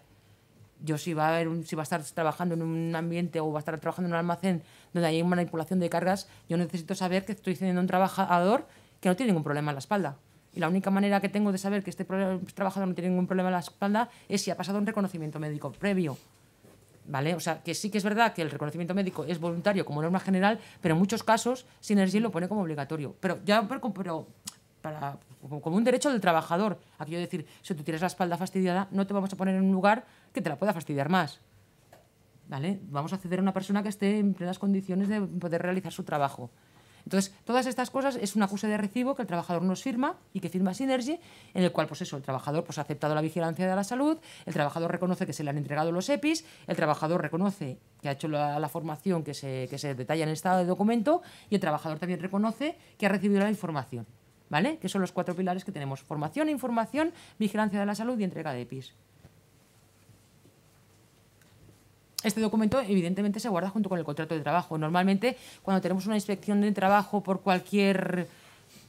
yo si va a si va a estar trabajando en un ambiente o va a estar trabajando en un almacén donde hay manipulación de cargas, yo necesito saber que estoy teniendo un trabajador que no tiene ningún problema en la espalda y la única manera que tengo de saber que este, este trabajador no tiene ningún problema en la espalda es si ha pasado un reconocimiento médico previo. ¿Vale? O sea, que sí que es verdad que el reconocimiento médico es voluntario como norma general, pero en muchos casos Synergy lo pone como obligatorio. Pero ya para, como un derecho del trabajador. Aquello de decir, si tú tienes la espalda fastidiada, no te vamos a poner en un lugar que te la pueda fastidiar más. ¿Vale? Vamos a acceder a una persona que esté en plenas condiciones de poder realizar su trabajo. Entonces, todas estas cosas es un acuse de recibo que el trabajador nos firma y que firma Synergy, en el cual, pues eso, el trabajador pues, ha aceptado la vigilancia de la salud, el trabajador reconoce que se le han entregado los EPIs, el trabajador reconoce que ha hecho la, formación que se, que se detalla en el estado de documento y el trabajador también reconoce que ha recibido la información. ¿Vale? Que son los cuatro pilares que tenemos: formación, información, vigilancia de la salud y entrega de EPIs. Este documento, evidentemente, se guarda junto con el contrato de trabajo. Normalmente, cuando tenemos una inspección de trabajo por cualquier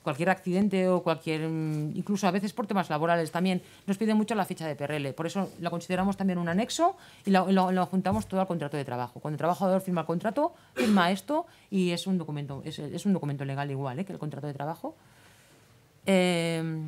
cualquier accidente o cualquier mm, incluso a veces por temas laborales también nos piden mucho la ficha de PRL por eso la consideramos también un anexo y lo, juntamos todo al contrato de trabajo cuando el trabajador firma el contrato firma esto y es un documento es, un documento legal igual ¿eh? que el contrato de trabajo eh,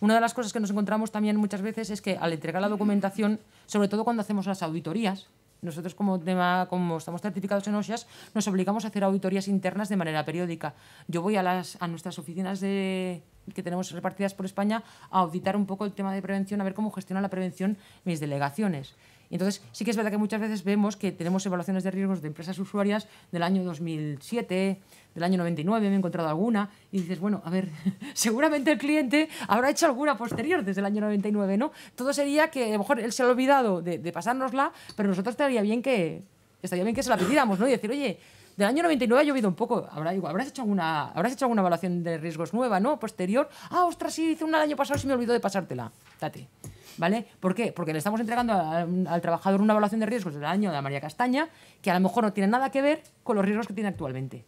una de las cosas que nos encontramos también muchas veces es que al entregar la documentación, sobre todo cuando hacemos las auditorías, nosotros como, tema, como estamos certificados en OSHA, nos obligamos a hacer auditorías internas de manera periódica. Yo voy a, las, a nuestras oficinas que tenemos repartidas por España a auditar un poco el tema de prevención, a ver cómo gestiona la prevención mis delegaciones. Entonces, sí que es verdad que muchas veces vemos que tenemos evaluaciones de riesgos de empresas usuarias del año 2007, del año 99, me he encontrado alguna, y dices, bueno, a ver, seguramente el cliente habrá hecho alguna posterior desde el año 99, ¿no? Todo sería que a lo mejor él se ha olvidado de, pasárnosla, pero nosotros estaría bien que estaría bien que se la pidiéramos, ¿no? Y decir, oye, del año 99 ha llovido un poco. Habrá, habrás, hecho alguna, habrás hecho alguna evaluación de riesgos nueva, ¿no? Posterior. Ah, ostras, sí, hice una el año pasado, sí me olvidó de pasártela. Date. ¿Vale? ¿Por qué? Porque le estamos entregando al trabajador una evaluación de riesgos del año de María Castaña que a lo mejor no tiene nada que ver con los riesgos que tiene actualmente.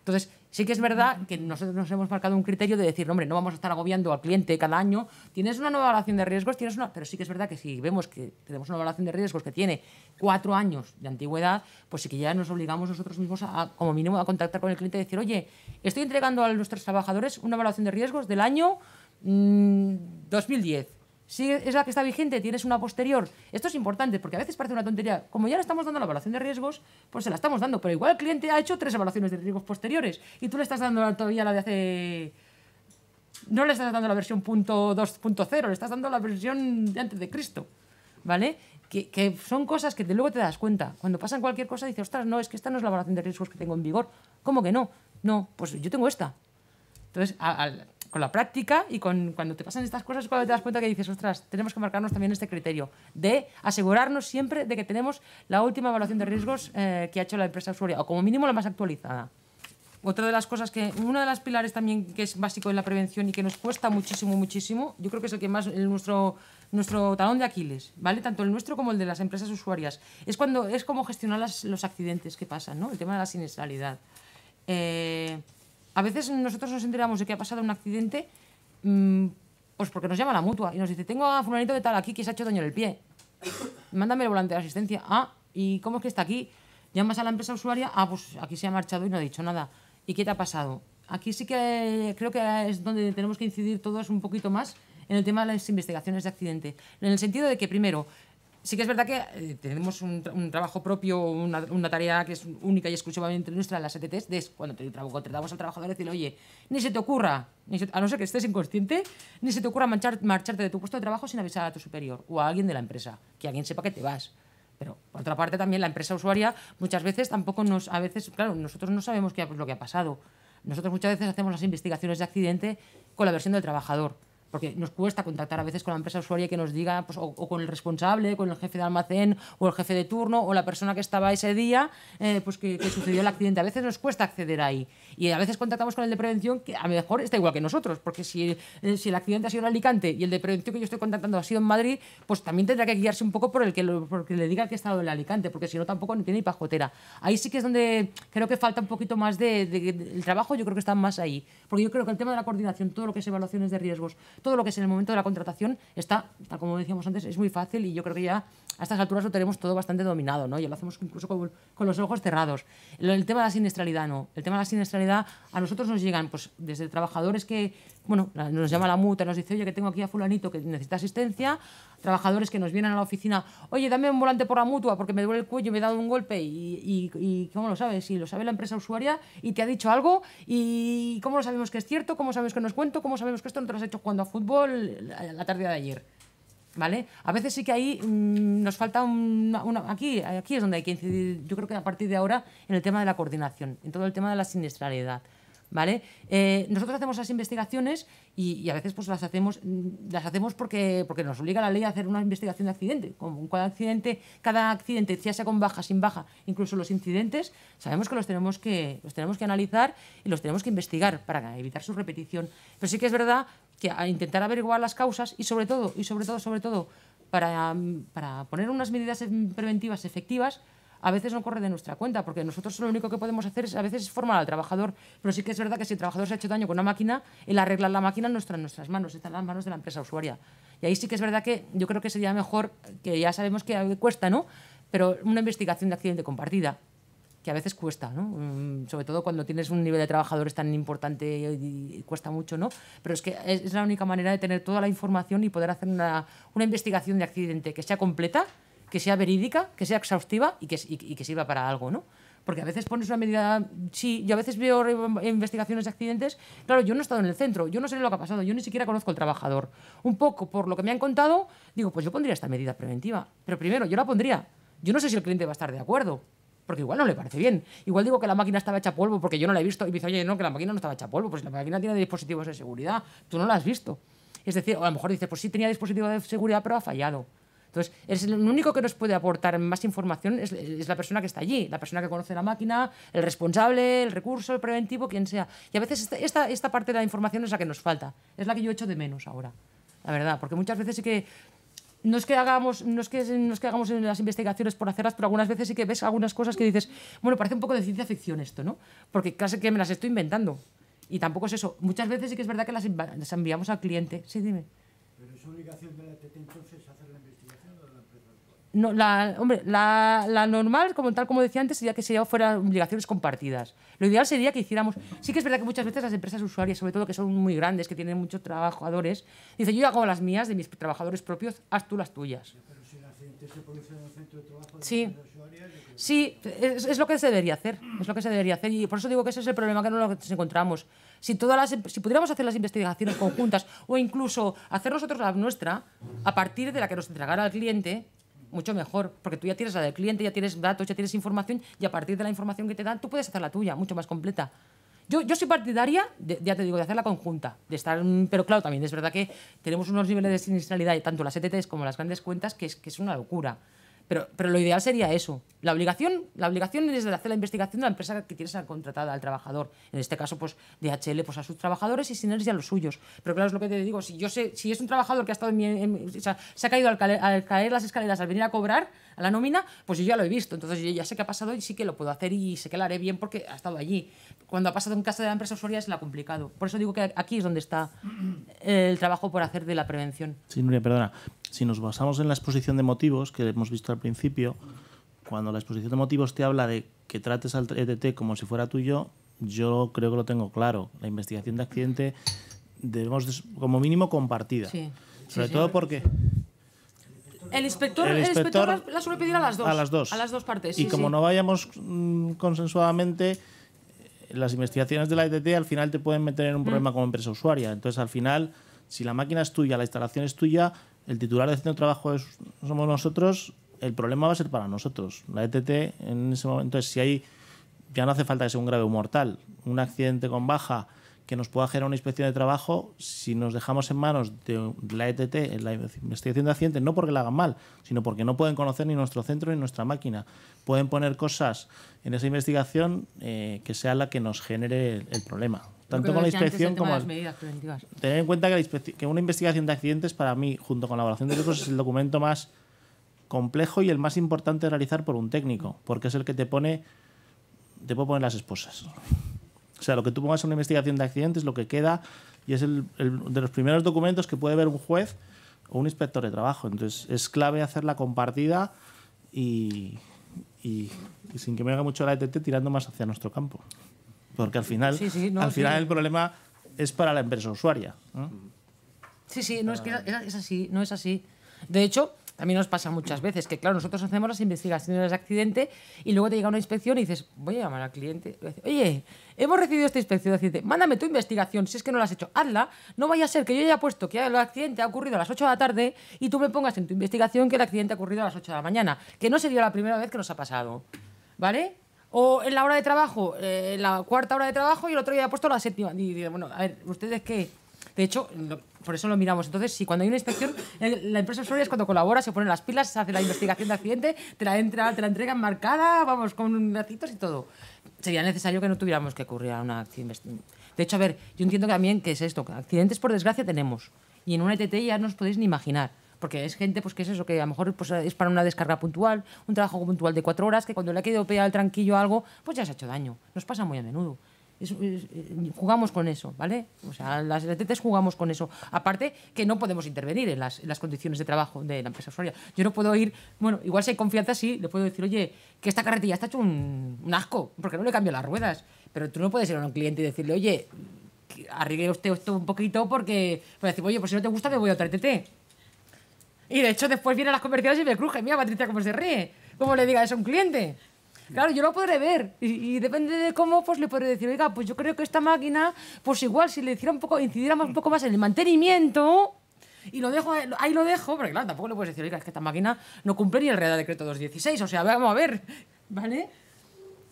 Entonces, sí que es verdad que nosotros nos hemos marcado un criterio de decir, hombre, no vamos a estar agobiando al cliente cada año, tienes una nueva evaluación de riesgos, tienes una... Pero sí que es verdad que si vemos que tenemos una evaluación de riesgos que tiene cuatro años de antigüedad, pues sí que ya nos obligamos nosotros mismos, a, como mínimo, a contactar con el cliente y decir, oye, estoy entregando a nuestros trabajadores una evaluación de riesgos del año 2010 mm, si es la que está vigente, tienes una posterior. Esto es importante porque a veces parece una tontería. Como ya le estamos dando la evaluación de riesgos, pues se la estamos dando. Pero igual el cliente ha hecho tres evaluaciones de riesgos posteriores y tú le estás dando todavía la de hace. No le estás dando la versión 2.0, le estás dando la versión de antes de Cristo. ¿Vale? Que, son cosas que luego te das cuenta. Cuando pasan cualquier cosa dices, ostras, no, es que esta no es la evaluación de riesgos que tengo en vigor. ¿Cómo que no? No, pues yo tengo esta. Entonces, al, con la práctica y con cuando te pasan estas cosas, cuando te das cuenta que dices, ostras, tenemos que marcarnos también este criterio de asegurarnos siempre de que tenemos la última evaluación de riesgos eh, que ha hecho la empresa usuaria, o como mínimo la más actualizada. Otra de las cosas que, una de las pilares también que es básico en la prevención y que nos cuesta muchísimo, muchísimo, yo creo que es el que más nuestro nuestro talón de Aquiles, ¿vale? Tanto el nuestro como el de las empresas usuarias. Es cuando es como gestionar los accidentes que pasan, ¿no? El tema de la sinestralidad. Eh, a veces nosotros nos enteramos de que ha pasado un accidente, mm, pues porque nos llama la mutua y nos dice, tengo a fulanito de tal aquí que se ha hecho daño en el pie. Mándame el volante de asistencia. Ah, ¿y cómo es que está aquí? Llamas a la empresa usuaria, ah, pues aquí se ha marchado y no ha dicho nada. ¿Y qué te ha pasado? Aquí sí que creo que es donde tenemos que incidir todos un poquito más en el tema de las investigaciones de accidente. En el sentido de que, primero, Sí que es verdad que eh, tenemos un, un, trabajo propio, una, una, tarea que es única y exclusivamente nuestra, las ETTs, cuando te tratamos al trabajador decirle, oye, ni se te ocurra, ni a no ser que estés inconsciente, ni se te ocurra marcharte de tu puesto de trabajo sin avisar a tu superior o a alguien de la empresa, que alguien sepa que te vas. Pero por otra parte también la empresa usuaria muchas veces tampoco nos, a veces, claro, nosotros no sabemos qué, es pues, lo que ha pasado. Nosotros muchas veces hacemos las investigaciones de accidente con la versión del trabajador porque nos cuesta contactar a veces con la empresa usuaria que nos diga, pues, o, con el responsable, con el jefe de almacén, o el jefe de turno, o la persona que estaba ese día, eh, pues que, sucedió el accidente. A veces nos cuesta acceder ahí. Y a veces contactamos con el de prevención, que a lo mejor está igual que nosotros, porque si, eh, si el accidente ha sido en Alicante y el de prevención que yo estoy contactando ha sido en Madrid, pues también tendrá que guiarse un poco por el que, le diga que ha estado en Alicante, porque si no tampoco ni tiene pajotera. Ahí sí que es donde creo que falta un poquito más de, de, trabajo, yo creo que está más ahí. Porque yo creo que el tema de la coordinación, todo lo que es evaluaciones de riesgos, todo lo que es en el momento de la contratación está, tal como decíamos antes, es muy fácil y yo creo que ya a estas alturas lo tenemos todo bastante dominado, ¿no? Ya lo hacemos incluso con, los ojos cerrados. El, tema de la siniestralidad, no. El tema de la siniestralidad a nosotros nos llegan, pues, desde trabajadores que, bueno, nos llama la muta, nos dice, oye, que tengo aquí a fulanito que necesita asistencia, trabajadores que nos vienen a la oficina, oye, dame un volante por la mutua porque me duele el cuello, me he dado un golpe y, ¿cómo lo sabes? Si lo sabe la empresa usuaria y te ha dicho algo y ¿cómo lo sabemos que es cierto? ¿Cómo sabemos que nos cuento? ¿Cómo sabemos que esto no te lo has hecho cuando a fútbol la tarde de ayer? A veces sí que ahí mm, nos falta un, una, aquí, aquí es donde hay que incidir, yo creo que a partir de ahora, en el tema de la coordinación, en todo el tema de la siniestralidad. ¿Vale? Eh, nosotros hacemos las investigaciones y, a veces pues las hacemos, mm, las hacemos porque, porque nos obliga la ley a hacer una investigación de accidente. cada accidente, cada accidente, ya sea con baja, sin baja, incluso los incidentes, sabemos que los tenemos que, los tenemos que analizar y los tenemos que investigar para evitar su repetición. Pero sí que es verdad que a intentar averiguar las causas y sobre todo, y sobre todo, sobre todo, para, poner unas medidas preventivas efectivas, a veces no corre de nuestra cuenta, porque nosotros lo único que podemos hacer es a veces formar al trabajador, pero sí que es verdad que si el trabajador se ha hecho daño con una máquina, el arreglar la máquina no está en nuestras manos, está en las manos de la empresa usuaria. Y ahí sí que es verdad que yo creo que sería mejor, que ya sabemos que cuesta, ¿no? Pero una investigación de accidente compartida, que a veces cuesta, mm, Sobre todo cuando tienes un nivel de trabajadores tan importante y cuesta mucho, ¿no? Pero es que es la única manera de tener toda la información y poder hacer una, investigación de accidente que sea completa, que sea verídica, que sea exhaustiva y que, sirva para algo, ¿no? Porque a veces pones una medida, sí, yo a veces veo investigaciones de accidentes, claro, yo no he estado en el centro, yo no sé lo que ha pasado, yo ni siquiera conozco al trabajador. Un poco por lo que me han contado, digo, pues yo pondría esta medida preventiva, pero primero yo la pondría. Yo no sé si el cliente va a estar de acuerdo, porque igual no le parece bien. Igual digo que la máquina estaba hecha polvo porque yo no la he visto y me dice, oye, no, que la máquina no estaba hecha polvo, pues la máquina tiene dispositivos de seguridad, tú no la has visto. Es decir, o a lo mejor dice pues sí tenía dispositivos de seguridad, pero ha fallado. Entonces, es el único que nos puede aportar más información es, la persona que está allí, la persona que conoce la máquina, el responsable, el recurso, el preventivo, quien sea. Y a veces esta, esta, esta parte de la información es la que nos falta, es la que yo echo de menos ahora la verdad, porque muchas veces sí que no es que hagamos no que hagamos las investigaciones por hacerlas pero algunas veces sí que ves algunas cosas que dices bueno parece un poco de ciencia ficción esto no porque casi que me las estoy inventando y tampoco es eso muchas veces sí que es verdad que las, enviamos al cliente sí dime no, la, hombre, la, la, normal, como tal como decía antes, sería que se fueran obligaciones compartidas. Lo ideal sería que hiciéramos. Sí que es verdad que muchas veces las empresas usuarias, sobre todo que son muy grandes, que tienen muchos trabajadores, dicen yo hago las mías de mis trabajadores propios, haz tú las tuyas. Pero si el accidente se produce en el centro de trabajo de sí. Usuaria, Sí, es, es, lo que se debería hacer. Es lo que se debería hacer. Y por eso digo que ese es el problema que nos encontramos. Si, todas las, em, si pudiéramos hacer las investigaciones conjuntas o incluso hacer nosotros la nuestra a partir de la que nos entregara el cliente, mucho mejor, porque tú ya tienes la del cliente, ya tienes datos, ya tienes información y a partir de la información que te dan tú puedes hacer la tuya, mucho más completa. Yo, yo soy partidaria, ya te digo, de hacerla conjunta, de estar, pero claro, también es verdad que tenemos unos niveles de sinistralidad tanto las ETTs como las grandes cuentas, que es, que es una locura. Pero, pero lo ideal sería eso. La obligación, la obligación es de hacer la investigación de la empresa que ser contratada al trabajador. En este caso, pues DHL pues, a sus trabajadores y sin Sinergia a los suyos. Pero claro, es lo que te digo, si yo sé, si es un trabajador que ha estado en, o sea, se ha caído al caer, las escaleras, al venir a cobrar a la nómina, pues yo ya lo he visto. Entonces yo ya sé qué ha pasado y sí que lo puedo hacer y sé que lo haré bien porque ha estado allí. Cuando ha pasado en casa de la empresa usuaria es la complicado. Por eso digo que aquí es donde está el trabajo por hacer de la prevención. Sí, Nuria, perdona si nos basamos en la exposición de motivos que hemos visto al principio, cuando la exposición de motivos te habla de que trates al ETT como si fuera tuyo, yo creo que lo tengo claro. La investigación de accidente debemos, como mínimo, compartida. Sobre todo porque... El inspector, la, suele pedir a las dos. A las dos. A las dos partes. y como no vayamos mm, consensuadamente, las investigaciones de la ETT al final te pueden meter en un mm. problema como empresa usuaria. Entonces, al final, si la máquina es tuya, la instalación es tuya, el titular del centro de trabajo es, somos nosotros, el problema va a ser para nosotros. La ETT en ese momento, es si hay, ya no hace falta que sea un grave o mortal, un accidente con baja que nos pueda generar una inspección de trabajo, si nos dejamos en manos de la ETT, en la investigación de accidentes, no porque la hagan mal, sino porque no pueden conocer ni nuestro centro ni nuestra máquina. Pueden poner cosas en esa investigación eh, que sea la que nos genere el problema tanto con la inspección como... Las medidas preventivas. Tener en cuenta que, una investigación de accidentes para mí, junto con la evaluación de riesgos, es el documento más complejo y el más importante de realizar por un técnico, porque es el que te pone, te puede poner las esposas. O sea, lo que tú pongas en una investigación de accidentes, lo que queda, y es el, de los primeros documentos que puede ver un juez o un inspector de trabajo. Entonces, es clave hacerla compartida y, y sin que me haga mucho la ETT tirando más hacia nuestro campo porque al final, al final el problema es para la empresa usuaria. Sí, sí, no es que es así, no es así. De hecho, también nos pasa muchas veces que, claro, nosotros hacemos las investigaciones de accidente y luego te llega una inspección y dices, voy a llamar al cliente. Oye, hemos recibido esta inspección de accidente, mándame tu investigación, si es que no la has hecho, hazla. No vaya a ser que yo haya puesto que el accidente ha ocurrido a las 8 de la tarde y tú me pongas en tu investigación que el accidente ha ocurrido a las 8 de la mañana, que no sería la primera vez que nos ha pasado. ¿Vale? o en la hora de trabajo, eh, en la cuarta hora de trabajo y el otro día ha puesto la séptima. Y, bueno, a ver, ¿ustedes qué? De hecho, por eso lo miramos. Entonces, si cuando hay una inspección, la empresa solía es cuando colabora, se ponen las pilas, se hace la investigación de accidente, te la, entra, te la entregan marcada, vamos, con gatitos y todo. Sería necesario que no tuviéramos que ocurrir a una accidente. De hecho, a ver, yo entiendo también que es esto, accidentes por desgracia tenemos. Y en una ETT ya no os podéis ni imaginar porque es gente pues que es eso, que a lo mejor pues, es para una descarga puntual, un trabajo puntual de cuatro horas, que cuando le ha quedado pegar al tranquillo algo, pues ya se ha hecho daño. Nos pasa muy a menudo. Eh, jugamos con eso, ¿vale? O sea, las RTTs jugamos con eso. Aparte que no podemos intervenir en las, condiciones de trabajo de la empresa usuaria. Yo no puedo ir, bueno, igual si hay confianza sí, le puedo decir, oye, que esta carretilla está hecho un, asco, porque no le cambio las ruedas. Pero tú no puedes ir a un cliente y decirle, oye, arregle usted esto un poquito porque, pues oye, pues si no te gusta te voy a otra T y de hecho después a las comerciales y me cruje, mira Patricia cómo se ríe, cómo le diga eso a un cliente. Claro, yo lo podré ver y, depende de cómo, pues le podré decir, oiga, pues yo creo que esta máquina, pues igual si le hiciera un poco, incidiera un poco más en el mantenimiento y lo dejo, ahí lo dejo, porque claro, tampoco le puedes decir, oiga, es que esta máquina no cumple ni el Real Decreto 216, o sea, vamos a ver, ¿vale?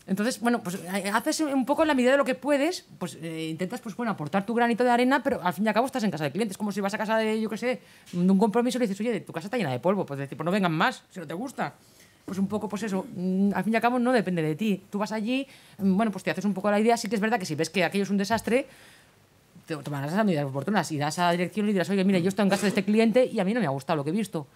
Entonces, bueno, pues eh, haces un poco en la medida de lo que puedes, pues eh, intentas, pues bueno, aportar tu granito de arena, pero al fin y al cabo estás en casa de clientes. Como si vas a casa de, yo qué sé, de un compromiso y le dices, oye, tu casa está llena de polvo. Pues decir, pues no vengan más, si no te gusta. Pues un poco, pues eso, mm, al fin y al cabo no depende de ti. Tú vas allí, mm, bueno, pues te haces un poco la idea. Sí que es verdad que si ves que aquello es un desastre, te tomarás las medidas oportunas, das a la dirección y dirás, oye, mira, yo estoy en casa de este cliente y a mí no me ha gustado lo que he visto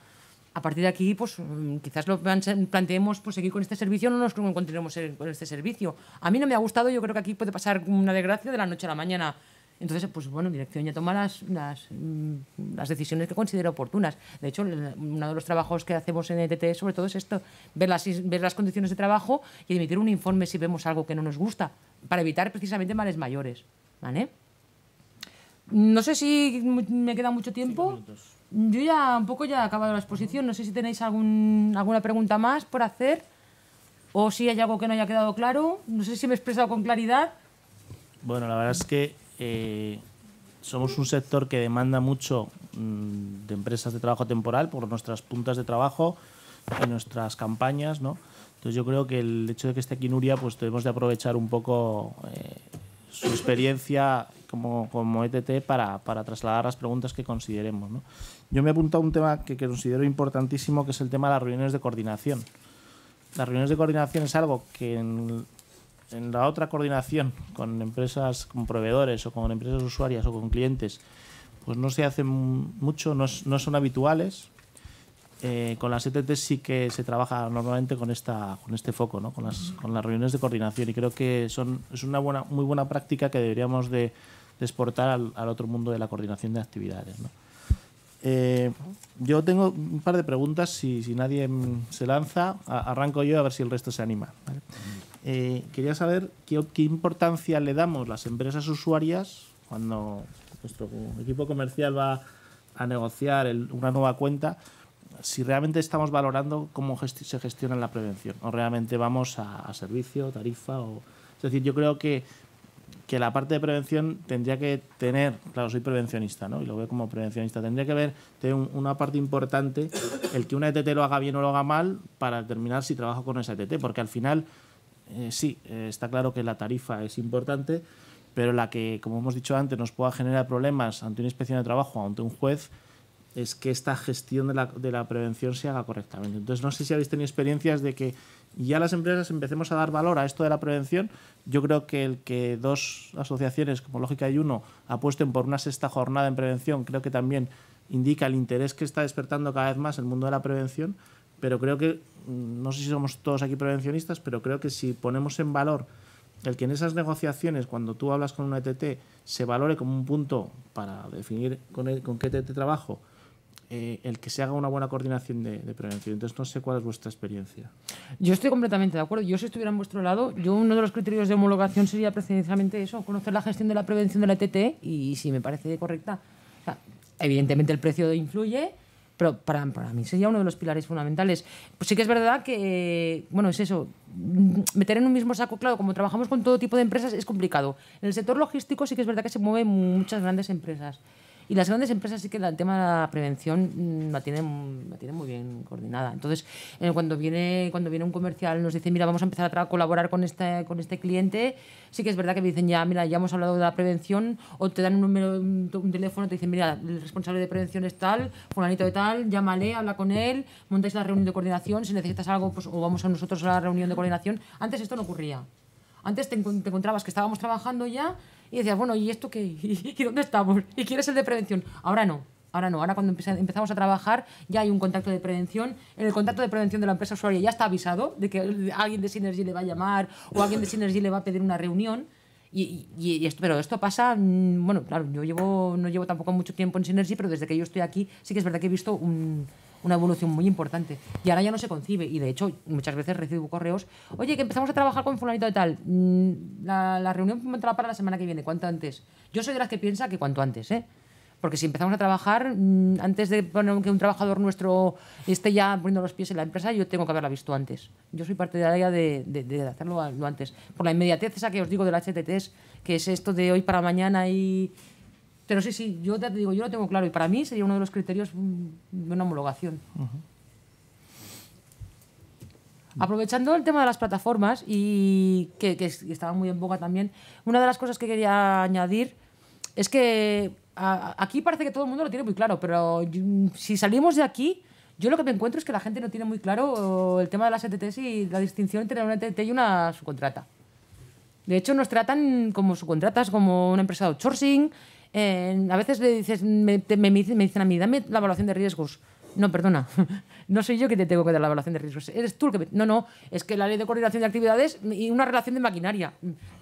a partir de aquí, pues mm, quizás lo planteemos pues, seguir con este servicio o no nos continuemos con este servicio. A mí no me ha gustado, yo creo que aquí puede pasar una desgracia de la noche a la mañana. Entonces, pues bueno, dirección ya toma las, las, mm, decisiones que considera oportunas. De hecho, uno de los trabajos que hacemos en ETT sobre todo es esto, ver las, ver las condiciones de trabajo y emitir un informe si vemos algo que no nos gusta, para evitar precisamente males mayores. No sé si me queda mucho tiempo yo ya un poco ya he acabado la exposición. No sé si tenéis algún, alguna pregunta más por hacer o si hay algo que no haya quedado claro. No sé si me he expresado con claridad. Bueno, la verdad es que eh, somos un sector que demanda mucho mm, de empresas de trabajo temporal por nuestras puntas de trabajo y nuestras campañas, ¿no? Entonces yo creo que el hecho de que esté aquí Nuria, pues debemos de aprovechar un poco eh, su experiencia como, como ETT para, trasladar las preguntas que consideremos. Yo me he apuntado a un tema que, considero importantísimo, que es el tema de las reuniones de coordinación. Las reuniones de coordinación es algo que en, en la otra coordinación con empresas, con proveedores o con empresas usuarias o con clientes, pues no se hacen mucho, no, no son habituales, eh, con las ETT sí que se trabaja normalmente con, este foco, ¿no? con, las, reuniones de coordinación y creo que es una muy buena práctica que deberíamos de, exportar al, otro mundo de la coordinación de actividades. Eh, yo tengo un par de preguntas, si, nadie se lanza, arranco yo a ver si el resto se anima. Eh, quería saber qué, importancia le damos las empresas usuarias cuando nuestro equipo comercial va a negociar una nueva cuenta si realmente estamos valorando cómo se gestiona la prevención o realmente vamos a, servicio, tarifa o... Es decir, yo creo que, que, la parte de prevención tendría que tener, claro, soy prevencionista, ¿no? Y lo veo como prevencionista, tendría que ver, tener una parte importante, el que una ETT lo haga bien o lo haga mal para determinar si trabajo con esa ETT, porque al final, eh, sí, eh, está claro que la tarifa es importante, pero la que, como hemos dicho antes, nos pueda generar problemas ante una inspección de trabajo, ante un juez, es que esta gestión de la, prevención se haga correctamente. Entonces, no sé si habéis tenido experiencias de que ya las empresas empecemos a dar valor a esto de la prevención. Yo creo que el que dos asociaciones como Lógica y Uno apuesten por una sexta jornada en prevención, creo que también indica el interés que está despertando cada vez más el mundo de la prevención. Pero creo que, mm, no sé si somos todos aquí prevencionistas, pero creo que si ponemos en valor el que en esas negociaciones, cuando tú hablas con una ETT, se valore como un punto para definir con, con qué ETT trabajo eh, el que se haga una buena coordinación de, prevención. Entonces, no sé cuál es vuestra experiencia. Yo estoy completamente de acuerdo. Yo, si estuviera en vuestro lado, yo uno de los criterios de homologación sería precisamente eso, conocer la gestión de la prevención de la ETT y si me parece correcta. evidentemente el precio influye, pero para, para, mí sería uno de los pilares fundamentales. Pues sí que es verdad que, bueno, es eso, meter en un mismo saco, claro, como trabajamos con todo tipo de empresas es complicado. En el sector logístico sí que es verdad que se mueven muchas grandes empresas. Y las grandes empresas sí que el tema de la prevención mm, la tienen, la tienen muy bien coordinada. Entonces, eh, cuando, viene, cuando viene un comercial nos dice, mira, vamos a empezar a colaborar con este, con este cliente, sí que es verdad que me dicen, ya, mira, ya hemos hablado de la prevención, o te dan un número, un, teléfono, te dicen, mira, el responsable de prevención es tal, fulanito de tal, llámale, habla con él, montáis la reunión de coordinación, si necesitas algo, pues o vamos a nosotros a la reunión de coordinación. Antes esto no ocurría. Antes te, te encontrabas que estábamos trabajando ya, y decías, bueno, ¿y esto qué? ¿Y dónde estamos? ¿Y quién es el de prevención? Ahora no. Ahora no, ahora cuando empezamos a trabajar ya hay un contacto de prevención. En el contacto de prevención de la empresa usuaria ya está avisado de que alguien de Synergy le va a llamar o alguien de Synergy le va a pedir una reunión. esto, pero esto pasa, mm, bueno, claro, yo llevo, no llevo tampoco mucho tiempo en Synergy, pero desde que yo estoy aquí sí que es verdad que he visto un, una evolución muy importante. Y ahora ya no se concibe. Y de hecho, muchas veces recibo correos, oye, que empezamos a trabajar con fulanito de tal. Mm, la, la reunión fundamental para la semana que viene, ¿cuánto antes. Yo soy de las que piensa que cuanto antes, ¿eh? Porque si empezamos a trabajar, mm, antes de poner que un trabajador nuestro esté ya poniendo los pies en la empresa, yo tengo que haberla visto antes. Yo soy parte de, la de, de hacerlo lo antes. Por la inmediatez esa que os digo del HTTs, que es esto de hoy para mañana y pero sí, sí, yo te digo, yo lo tengo claro y para mí sería uno de los criterios mm, de una homologación. Aprovechando el tema de las plataformas y que, estaba muy en boga también, una de las cosas que quería añadir es que aquí parece que todo el mundo lo tiene muy claro, pero si salimos de aquí, yo lo que me encuentro es que la gente no tiene muy claro el tema de las ETTs y la distinción entre una ETT y una subcontrata. De hecho, nos tratan como subcontratas, como una empresa de outsourcing, eh, a veces le dices, me, me dicen a mí, dame la evaluación de riesgos. No, perdona. No soy yo que te tengo que dar la evaluación de riesgos. Eres tú el que... Me... No, no. Es que la ley de coordinación de actividades y una relación de maquinaria.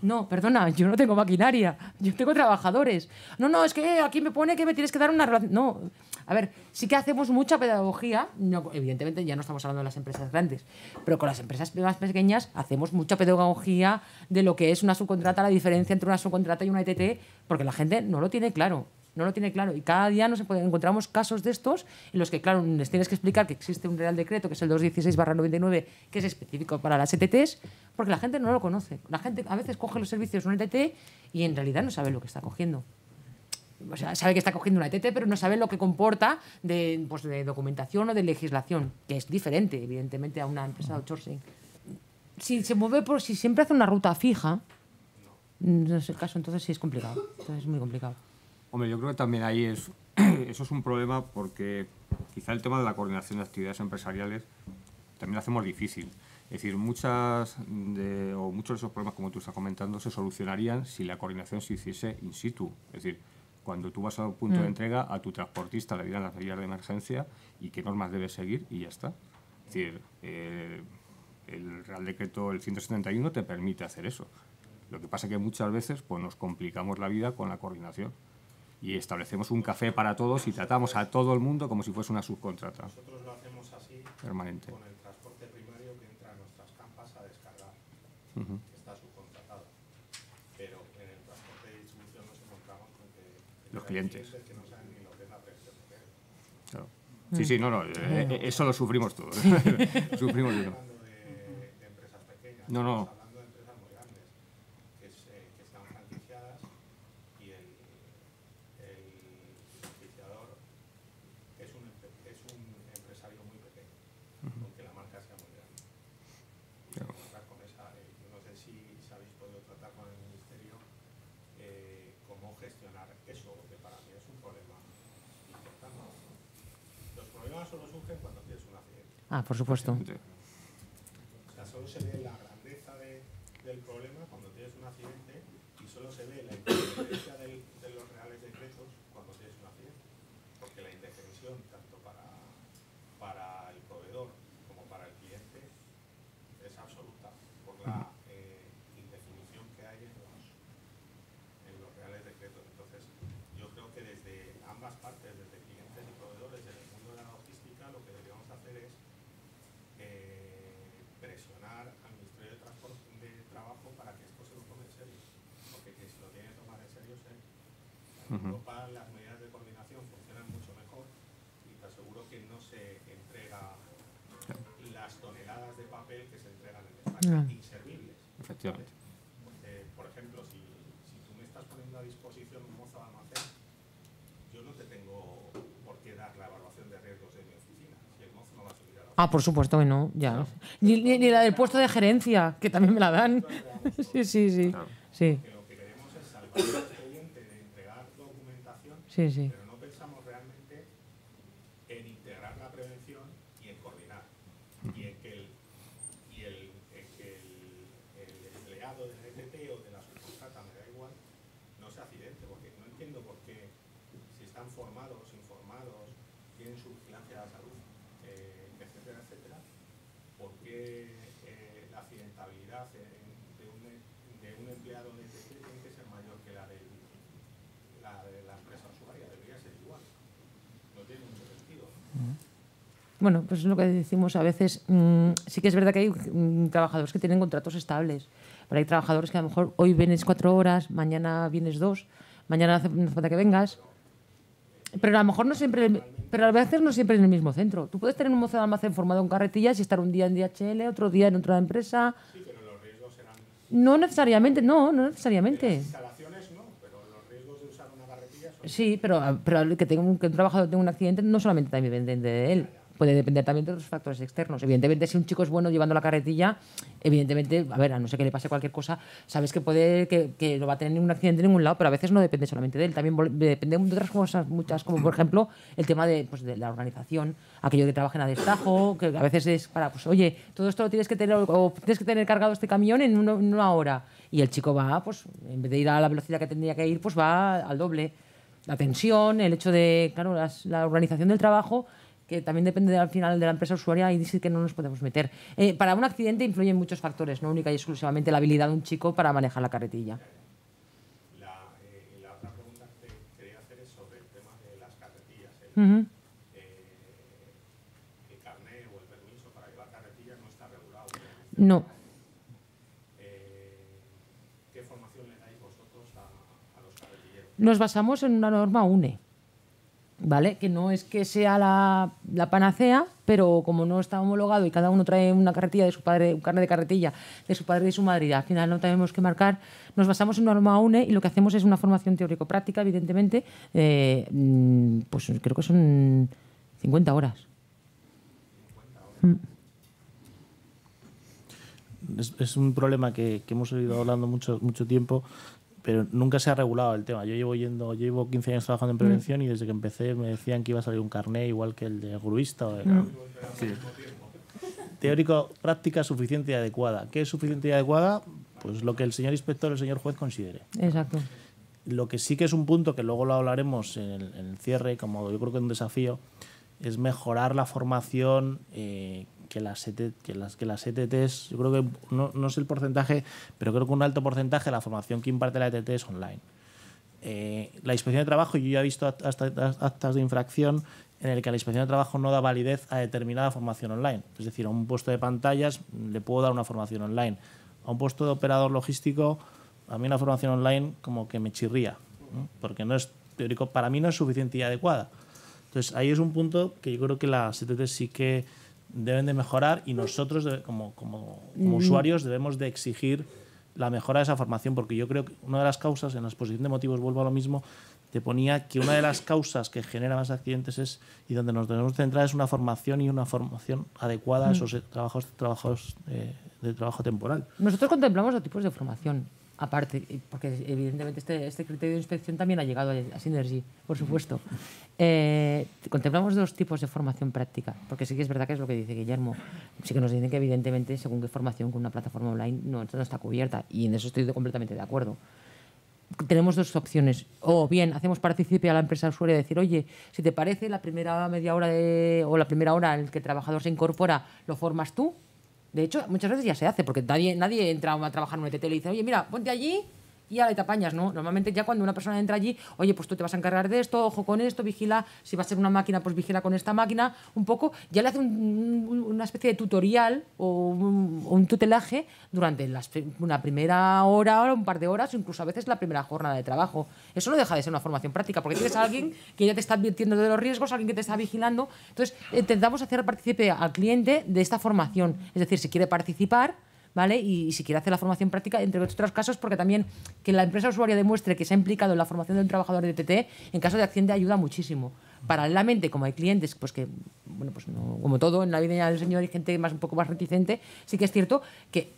No, perdona. Yo no tengo maquinaria. Yo tengo trabajadores. No, no. Es que aquí me pone que me tienes que dar una relación... No. A ver, sí que hacemos mucha pedagogía, no, evidentemente ya no estamos hablando de las empresas grandes, pero con las empresas más pequeñas hacemos mucha pedagogía de lo que es una subcontrata, la diferencia entre una subcontrata y una ETT, porque la gente no lo tiene claro. No lo tiene claro. Y cada día nos encontramos casos de estos en los que, claro, les tienes que explicar que existe un Real Decreto, que es el 216-99, que es específico para las ETTs, porque la gente no lo conoce. La gente a veces coge los servicios de una ETT y en realidad no sabe lo que está cogiendo o sea, sabe que está cogiendo una ETT, pero no sabe lo que comporta de, pues, de documentación o de legislación, que es diferente, evidentemente, a una empresa de outsourcing. Si se mueve por, si siempre hace una ruta fija, no es el caso, entonces sí es complicado. es muy complicado. Hombre, yo creo que también ahí es, eso es un problema porque quizá el tema de la coordinación de actividades empresariales también lo hacemos difícil. Es decir, muchas de, o muchos de esos problemas, como tú estás comentando, se solucionarían si la coordinación se hiciese in situ. Es decir, cuando tú vas a un punto de mm. entrega, a tu transportista le dirán las medidas de emergencia y qué normas debes seguir y ya está. Es decir, eh, el Real Decreto, el 171, te permite hacer eso. Lo que pasa es que muchas veces pues, nos complicamos la vida con la coordinación y establecemos un café para todos y tratamos a todo el mundo como si fuese una subcontrata. Nosotros lo hacemos así permanente. con el transporte primario que entra a nuestras campas a descargar. los clientes. Claro. Mm. Sí, sí, no, no, eh, eh, eso lo sufrimos todos. sufrimos de No, no. Ah, por supuesto. O sea, solo se ve la grandeza de, del problema cuando tienes un accidente y solo se ve la importancia En Europa las medidas de coordinación funcionan mucho mejor y te aseguro que no se entrega las toneladas de papel que se entregan en España, no. inservibles. Efectivamente. por ejemplo, si, tú me estás poniendo a disposición un mozo de almacén, yo no te tengo por qué dar la evaluación de riesgos de mi oficina. Si el mozo no va a subir a la oficina. Ah, por supuesto que no, ya. Ni, la del puesto de gerencia, que también me la dan. Sí, sí, sí. lo que queremos es salvar oui. bueno, pues es lo que decimos a veces. Mm, sí que es verdad que hay mm, trabajadores que tienen contratos estables, pero hay trabajadores que a lo mejor hoy vienes cuatro horas, mañana vienes dos, mañana hace falta que vengas. Pero a lo mejor no siempre, pero a veces no siempre en el mismo centro. Tú puedes tener un mozo de almacén formado en carretillas y estar un día en DHL, otro día en otra empresa. Sí, pero los riesgos serán... No necesariamente, no, no necesariamente. instalaciones Sí, pero, pero que, Sí, pero que un trabajador tenga un accidente no solamente también depende de él puede depender también de otros factores externos. Evidentemente, si un chico es bueno llevando la carretilla, evidentemente, a ver, a no ser que le pase cualquier cosa, sabes que puede que, que no va a tener un accidente en ningún lado, pero a veces no depende solamente de él, también depende de otras cosas, muchas, como por ejemplo el tema de, pues, de la organización, aquello que trabajen a destajo, que a veces es para, pues oye, todo esto lo tienes que tener, o tienes que tener cargado este camión en, una hora. Y el chico va, pues en vez de ir a la velocidad que tendría que ir, pues va al doble. La tensión, el hecho de, claro, la organización del trabajo que también depende al final de la empresa usuaria y dice que no nos podemos meter. Eh, para un accidente influyen muchos factores, no única y exclusivamente la habilidad de un chico para manejar la carretilla. La, eh, otra pregunta que quería hacer es sobre el tema de las carretillas. ¿eh? El, carnet o el permiso para llevar carretillas no está regulado. No. ¿Qué formación le dais vosotros a los carretilleros? Nos basamos en una norma UNE ¿vale? Que no es que sea la, panacea, pero como no está homologado y cada uno trae una carretilla de su padre, un carne de carretilla de su padre y su madre, y al final no tenemos que marcar, nos basamos en una norma UNE y lo que hacemos es una formación teórico-práctica, evidentemente, eh, mm, pues creo que son 50 horas. Mm. Es, un problema que, hemos oído hablando mucho, mucho tiempo pero nunca se ha regulado el tema. Yo llevo yendo, llevo 15 años trabajando en mm. prevención y desde que empecé me decían que iba a salir un carné igual que el de gruista o de... Mm. Teórico, práctica suficiente y adecuada. ¿Qué es suficiente y adecuada? Pues lo que el señor inspector el señor juez considere. Exacto. Lo que sí que es un punto que luego lo hablaremos en el, cierre, como yo creo que es un desafío, es mejorar la formación eh, e que las, que las, que las ETTs, yo creo que no, no, sé el porcentaje, pero creo que un alto porcentaje de la formación que imparte la ETT es online. Eh, la inspección de trabajo, yo ya he visto actas de infracción en el que la inspección de trabajo no da validez a determinada formación online. Es decir, a un puesto de pantallas le puedo dar una formación online. A un puesto de operador logístico, a mí una formación online como que me chirría, porque no es teórico, para mí no es suficiente y adecuada. Entonces, ahí es un punto que yo creo que la CTT e sí que deben de mejorar y nosotros como, mm. usuarios debemos de exigir la mejora de esa formación, porque yo creo que una de las causas, en la exposición de motivos vuelvo a lo mismo, te ponía que una de las causas que genera más accidentes es, y donde nos debemos centrar es una formación y una formación adecuada a mm. esos eh, trabajos, trabajos eh, de trabajo temporal. Nosotros contemplamos los tipos de formación aparte, porque evidentemente este, este, criterio de inspección también ha llegado a, Synergy, por supuesto. Eh, contemplamos dos tipos de formación práctica, porque sí que es verdad que es lo que dice Guillermo. Sí que nos dicen que evidentemente según qué formación con una plataforma online no, está cubierta y en eso estoy completamente de acuerdo. Tenemos dos opciones. O bien hacemos partícipe a la empresa usuaria decir, oye, si te parece, la primera media hora o la primera hora en que el trabajador se incorpora, lo formas tú de hecho, muchas veces ya se hace, porque nadie, nadie entra a trabajar en un ETT y le dice, oye, mira, ponte allí y a la tapañas, ¿no? Normalmente ya cuando una persona entra allí, oye, pues tú te vas a encargar de esto, ojo con esto, vigila, si va a ser una máquina, pues vigila con esta máquina, un poco, ya le hace una especie de tutorial o un, tutelaje durante una primera hora, un par de horas, incluso a veces la primera jornada de trabajo. Eso no deja de ser una formación práctica, porque tienes a alguien que ya te está advirtiendo de los riesgos, alguien que te está vigilando. Entonces, intentamos eh, hacer partícipe al cliente de esta formación. Es decir, si quiere participar, y, si quiere hacer la formación práctica, entre otros casos, porque también que la empresa usuaria demuestre que se ha implicado en la formación de un trabajador de TT, en caso de accidente ayuda muchísimo. Paralelamente, como hay clientes, pues que, bueno, pues como todo, en la vida del señor hay gente más un poco más reticente, sí que es cierto que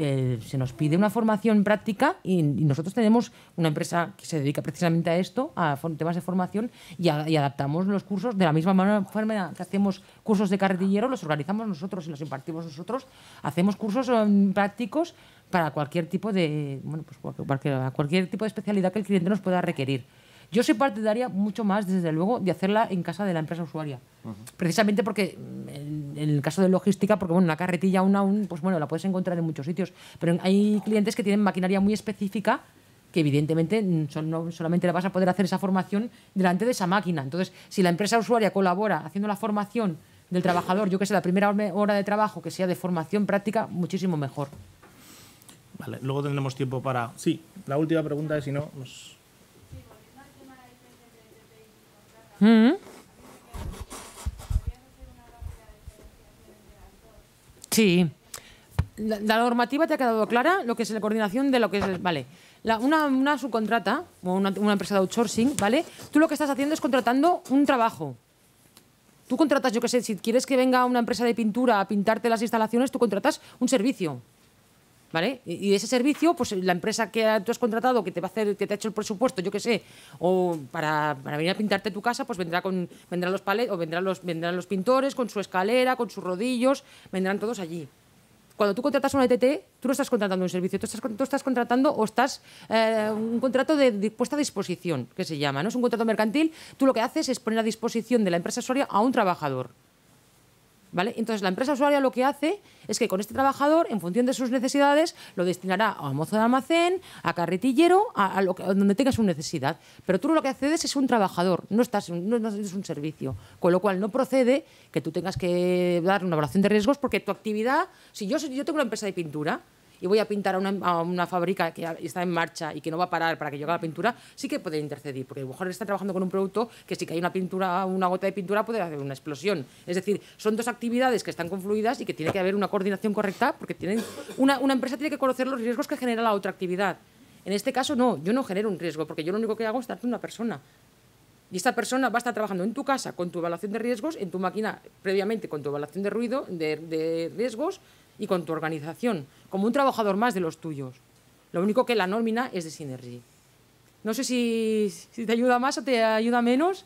eh, se nos pide una formación práctica y, nosotros tenemos una empresa que se dedica precisamente a esto, a temas de formación, y, adaptamos los cursos de la misma manera que hacemos cursos de carretillero, los organizamos nosotros y los impartimos nosotros, hacemos cursos em, prácticos para cualquier tipo de bueno, pues cualquier tipo de especialidad que el cliente nos pueda requerir. Yo soy partidaria mucho más, desde luego, de hacerla en casa de la empresa usuaria. Precisamente porque, mm, en, el caso de logística, porque bueno, una carretilla, una, aún, pues bueno, la puedes encontrar en muchos sitios. Pero hay clientes que tienen maquinaria muy específica que evidentemente mm, no solamente le vas a poder hacer esa formación delante de esa máquina. Entonces, si la empresa usuaria colabora haciendo la formación del trabajador, yo que sé, la primera hora de trabajo que sea de formación práctica, muchísimo mejor. Vale, luego tendremos tiempo para... Sí, la última pregunta es si no... Sí. La, normativa te ha quedado clara, lo que es la coordinación de lo que es... Vale. una, subcontrata o una, una, empresa de outsourcing, ¿vale? Tú lo que estás haciendo es contratando un trabajo. Tú contratas, yo qué sé, si quieres que venga una empresa de pintura a pintarte las instalaciones, tú contratas un servicio. Y ese servicio, pues la empresa que tú has contratado, que te va a hacer, que te ha hecho el presupuesto, yo qué sé, o para, venir a pintarte tu casa, pues vendrá con, vendrán los palets, o vendrán los, vendrán los pintores con su escalera, con sus rodillos, vendrán todos allí. Cuando tú contratas una ETT, tú no estás contratando un servicio, tú estás, contratando o estás eh, un contrato de, puesta a disposición, que se llama, ¿no? Es un contrato mercantil, tú lo que haces es poner a disposición de la empresa Soria a un trabajador. Entonces la empresa usuaria lo que hace es que con este trabajador, en función de sus necesidades, lo destinará a mozo de almacén, a carretillero, a, lo que, donde tenga su necesidad. Pero tú lo que accedes es un trabajador, no estás, es un servicio, con lo cual no procede que tú tengas que dar una evaluación de riesgos porque tu actividad, si yo, yo tengo una empresa de pintura, y voy a pintar a una, a una, fábrica que está en marcha y que no va a parar para que llegue la pintura, sí que puede intercedir, porque a lo mejor está trabajando con un producto que si cae una pintura, una gota de pintura puede hacer una explosión. Es decir, son dos actividades que están confluidas y que tiene que haber una coordinación correcta, porque una, una empresa tiene que conocer los riesgos que genera la otra actividad. En este caso no, yo no genero un riesgo, porque yo lo único que hago es darte una persona. Y esta persona va a estar trabajando en tu casa con tu evaluación de riesgos, en tu máquina previamente con tu evaluación de ruido, de, de riesgos y con tu organización como un trabajador más de los tuyos. Lo único que la nómina es de Synergy. No sé si, te ayuda más o te ayuda menos.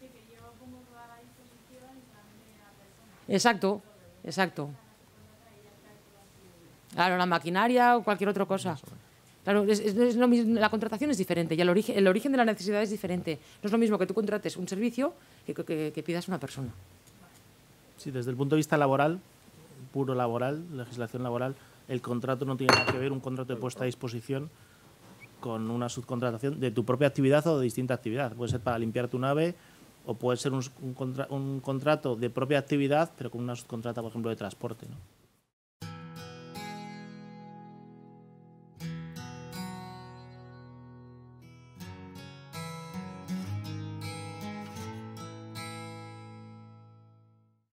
Sí, que la Exacto, exacto. Claro, la maquinaria o cualquier otra cosa. Claro, la contratación es diferente y el origen, de la necesidad es diferente. No es lo mismo que tú contrates un servicio que, que, que pidas una persona. Sí, desde el punto de vista laboral, puro laboral, legislación laboral, el contrato no tiene nada que ver, un contrato de puesta a disposición con una subcontratación de tu propia actividad o de distinta actividad. Puede ser para limpiar tu nave o puede ser un, contrato de propia actividad, pero con una subcontrata, por ejemplo, de transporte. ¿no?